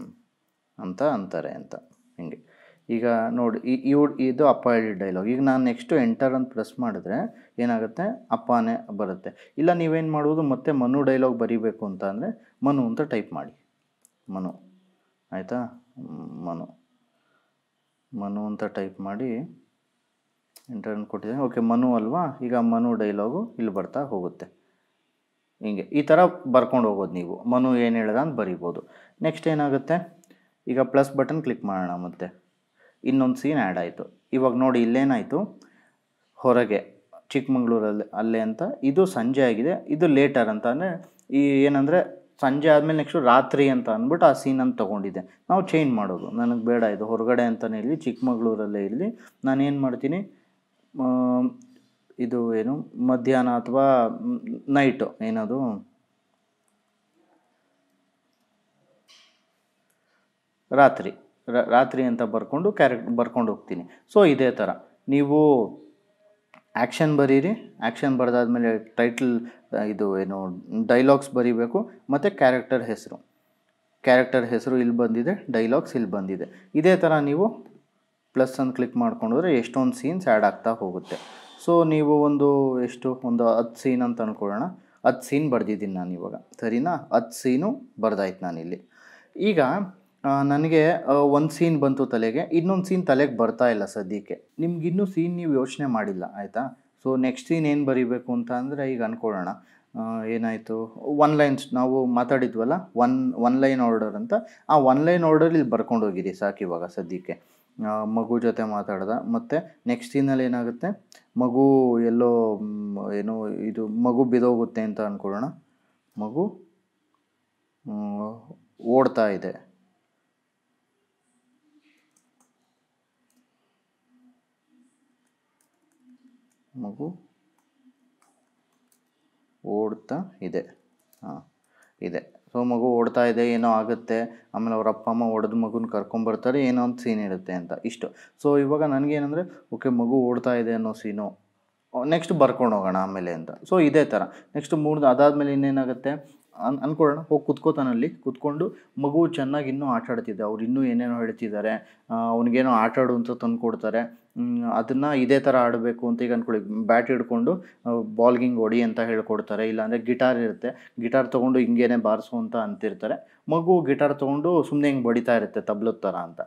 ಅಂತ ಅಂತಾರೆ ಅಂತ ಹಿಂಗೆ ಈಗ ನೋಡಿ ಇವು ಇದು ಅಪ್ಪ ಹೇಳಿದ ಡೈಲಾಗ್ ಈಗ ನಾನು ನೆಕ್ಸ್ಟು ಎಂಟರ್ ಅಂತ ಪ್ರೆಸ್ ಮಾಡಿದ್ರೆ ಏನಾಗುತ್ತೆ ಅಪ್ಪನೇ ಬರುತ್ತೆ ಇಲ್ಲ ನೀವೇನು ಮಾಡುವುದು ಮತ್ತೆ ಮನು ಡೈಲಾಗ್ ಬರೀಬೇಕು ಅಂತ ಅಂದರೆ ಮನು ಅಂತ ಟೈಪ್ ಮಾಡಿ ಮನು ಆಯಿತಾ ಮನು ಮನು ಅಂತ ಟೈಪ್ ಮಾಡಿ ಇಂಟರ್ನ್ ಕೊಟ್ಟಿದ್ದೀನಿ ಓಕೆ ಮನು ಅಲ್ವಾ ಈಗ ಮನು ಡೈಲಾಗು ಇಲ್ಲಿ ಬರ್ತಾ ಹೋಗುತ್ತೆ ಹಿಂಗೆ ಈ ಥರ ಬರ್ಕೊಂಡು ಹೋಗೋದು ನೀವು ಮನು ಏನು ಹೇಳ್ದ ಅಂತ ಬರಿಬೋದು ನೆಕ್ಸ್ಟ್ ಏನಾಗುತ್ತೆ ಈಗ ಪ್ಲಸ್ ಬಟನ್ ಕ್ಲಿಕ್ ಮಾಡೋಣ ಮತ್ತೆ ಇನ್ನೊಂದು ಸೀನ್ ಆ್ಯಡ್ ಆಯಿತು ಇವಾಗ ನೋಡಿ ಇಲ್ಲೇನಾಯಿತು ಹೊರಗೆ ಚಿಕ್ಕಮಂಗ್ಳೂರಲ್ಲಿ ಅಲ್ಲೇ ಅಂತ ಇದು ಸಂಜೆ ಆಗಿದೆ ಇದು ಲೇಟರ್ ಅಂತ ಅಂದರೆ ಈ ಏನಂದರೆ ಸಂಜೆ ಆದಮೇಲೆ ನೆಕ್ಸ್ಟು ರಾತ್ರಿ ಅಂತ ಅಂದ್ಬಿಟ್ಟು ಆ ಸೀನನ್ನು ತೊಗೊಂಡಿದ್ದೆ ನಾವು ಚೇಂಜ್ ಮಾಡೋದು ನನಗೆ ಬೇಡ ಇದು ಹೊರಗಡೆ ಅಂತಲೇ ಇರಲಿ ಚಿಕ್ಕಮಗ್ಳೂರಲ್ಲೇ ಇರಲಿ ನಾನೇನು ಮಾಡ್ತೀನಿ ಇದು ಏನು ಮಧ್ಯಾಹ್ನ ಅಥವಾ ನೈಟು ಏನದು ರಾತ್ರಿ ರಾತ್ರಿ ಅಂತ ಬರ್ಕೊಂಡು ಕ್ಯಾರೆಕ್ಟ್ ಬರ್ಕೊಂಡು ಹೋಗ್ತೀನಿ ಸೊ ಇದೇ ಥರ ನೀವು ಆ್ಯಕ್ಷನ್ ಬರೀರಿ ಆ್ಯಕ್ಷನ್ ಬರೆದಾದ್ಮೇಲೆ ಟೈಟಲ್ ಇದು ಏನು ಡೈಲಾಗ್ಸ್ ಬರೀಬೇಕು ಮತ್ತು ಕ್ಯಾರೆಕ್ಟರ್ ಹೆಸರು ಕ್ಯಾರೆಕ್ಟರ್ ಹೆಸರು ಇಲ್ಲಿ ಬಂದಿದೆ ಡೈಲಾಗ್ಸ್ ಇಲ್ಲಿ ಬಂದಿದೆ ಇದೇ ಥರ ನೀವು ಪ್ಲಸ್ ಅಂತ ಕ್ಲಿಕ್ ಮಾಡ್ಕೊಂಡ್ರೆ ಎಷ್ಟೊಂದು ಸೀನ್ಸ್ ಆ್ಯಡ್ ಆಗ್ತಾ ಹೋಗುತ್ತೆ ಸೊ ನೀವು ಒಂದು ಎಷ್ಟು ಒಂದು ಹತ್ತು ಸೀನ್ ಅಂತ ಅಂದ್ಕೊಳ್ಳೋಣ ಹತ್ತು ಸೀನ್ ಬರೆದಿದ್ದೀನಿ ನಾನು ಇವಾಗ ಸರಿನಾ ಹತ್ತು ಸೀನು ಬರ್ದಾಯ್ತು ನಾನಿಲ್ಲಿ ಈಗ ನನಗೆ ಒಂದು ಸೀನ್ ಬಂತು ತಲೆಗೆ ಇನ್ನೊಂದು ಸೀನ್ ತಲೆಗೆ ಬರ್ತಾ ಇಲ್ಲ ಸದ್ಯಕ್ಕೆ ನಿಮ್ಗೆ ಇನ್ನೂ ಸೀನ್ ನೀವು ಯೋಚನೆ ಮಾಡಿಲ್ಲ ಆಯಿತಾ ಸೊ ನೆಕ್ಸ್ಟ್ ಸೀನ್ ಏನು ಬರೀಬೇಕು ಅಂತ ಅಂದರೆ ಈಗ ಅಂದ್ಕೊಳ್ಳೋಣ ಏನಾಯಿತು ಒನ್ ಲೈನ್ಸ್ ನಾವು ಮಾತಾಡಿದ್ವಲ್ಲ ಒನ್ ಒನ್ ಲೈನ್ ಆರ್ಡರ್ ಅಂತ ಆ ಒನ್ ಲೈನ್ ಆರ್ಡರ್ ಇಲ್ಲಿ ಬರ್ಕೊಂಡು ಹೋಗಿರಿ ಸಾಕು ಇವಾಗ ಸದ್ಯಕ್ಕೆ ಮಗು ಜೊತೆ ಮಾತಾಡ್ದೆ ಮತ್ತು ನೆಕ್ಸ್ಟ್ ದಿನಲ್ಲಿ ಏನಾಗುತ್ತೆ ಮಗು ಎಲ್ಲೋ ಏನೋ ಇದು ಮಗು ಬಿದೋಗುತ್ತೆ ಅಂತ ಅಂದ್ಕೊಳ್ಳೋಣ ಮಗು ಓಡ್ತಾ ಇದೆ ಮಗು ಓಡ್ತಾ ಇದೆ ಹಾಂ ಇದೆ ಸೊ ಮಗು ಓಡ್ತಾ ಇದೆ ಏನೋ ಆಗುತ್ತೆ ಆಮೇಲೆ ಅವ್ರ ಅಪ್ಪ ಅಮ್ಮ ಹೊಡೆದು ಮಗುನ ಕರ್ಕೊಂಬರ್ತಾರೆ ಏನೋ ಒಂದು ಸೀನ್ ಇರುತ್ತೆ ಅಂತ ಇಷ್ಟು ಸೊ ಇವಾಗ ನನಗೇನಂದರೆ ಓಕೆ ಮಗು ಓಡ್ತಾ ಇದೆ ಅನ್ನೋ ಸೀನು ನೆಕ್ಸ್ಟ್ ಬರ್ಕೊಂಡು ಹೋಗೋಣ ಆಮೇಲೆ ಅಂತ ಸೊ ಇದೇ ಥರ ನೆಕ್ಸ್ಟ್ ಮೂರು ಅದಾದಮೇಲೆ ಇನ್ನೇನಾಗುತ್ತೆ ಅನ್ ಅಂದ್ಕೊಳ್ಳೋಣ ಹೋಗಿ ಕುತ್ಕೋತಾನಲ್ಲಿ ಕುತ್ಕೊಂಡು ಮಗು ಚೆನ್ನಾಗಿ ಇನ್ನೂ ಆಟ ಆಡ್ತಿದ್ದೆ ಅವ್ರು ಇನ್ನೂ ಏನೇನೋ ಹೇಳ್ತಿದ್ದಾರೆ ಅವ್ನಿಗೇನೋ ಆಟಾಡು ಅಂತ ತಂದು ಕೊಡ್ತಾರೆ ಅದನ್ನು ಇದೇ ಥರ ಆಡಬೇಕು ಅಂತ ಈಗ ಅಂದ್ಕೊಳ್ಳಿ ಬ್ಯಾಟ್ ಹಿಡ್ಕೊಂಡು ಬಾಲ್ಗೆ ಹೊಡಿ ಅಂತ ಹೇಳ್ಕೊಡ್ತಾರೆ ಇಲ್ಲಾಂದರೆ ಗಿಟಾರ್ ಇರುತ್ತೆ ಗಿಟಾರ್ ತೊಗೊಂಡು ಹಿಂಗೇನೆ ಬಾರಿಸು ಅಂತ ಅಂತಿರ್ತಾರೆ ಮಗು ಗಿಟಾರ್ ತೊಗೊಂಡು ಸುಮ್ಮನೆ ಹಿಂಗೆ ಬಡಿತಾ ಇರುತ್ತೆ ತಬ್ಲದ ಥರ ಅಂತ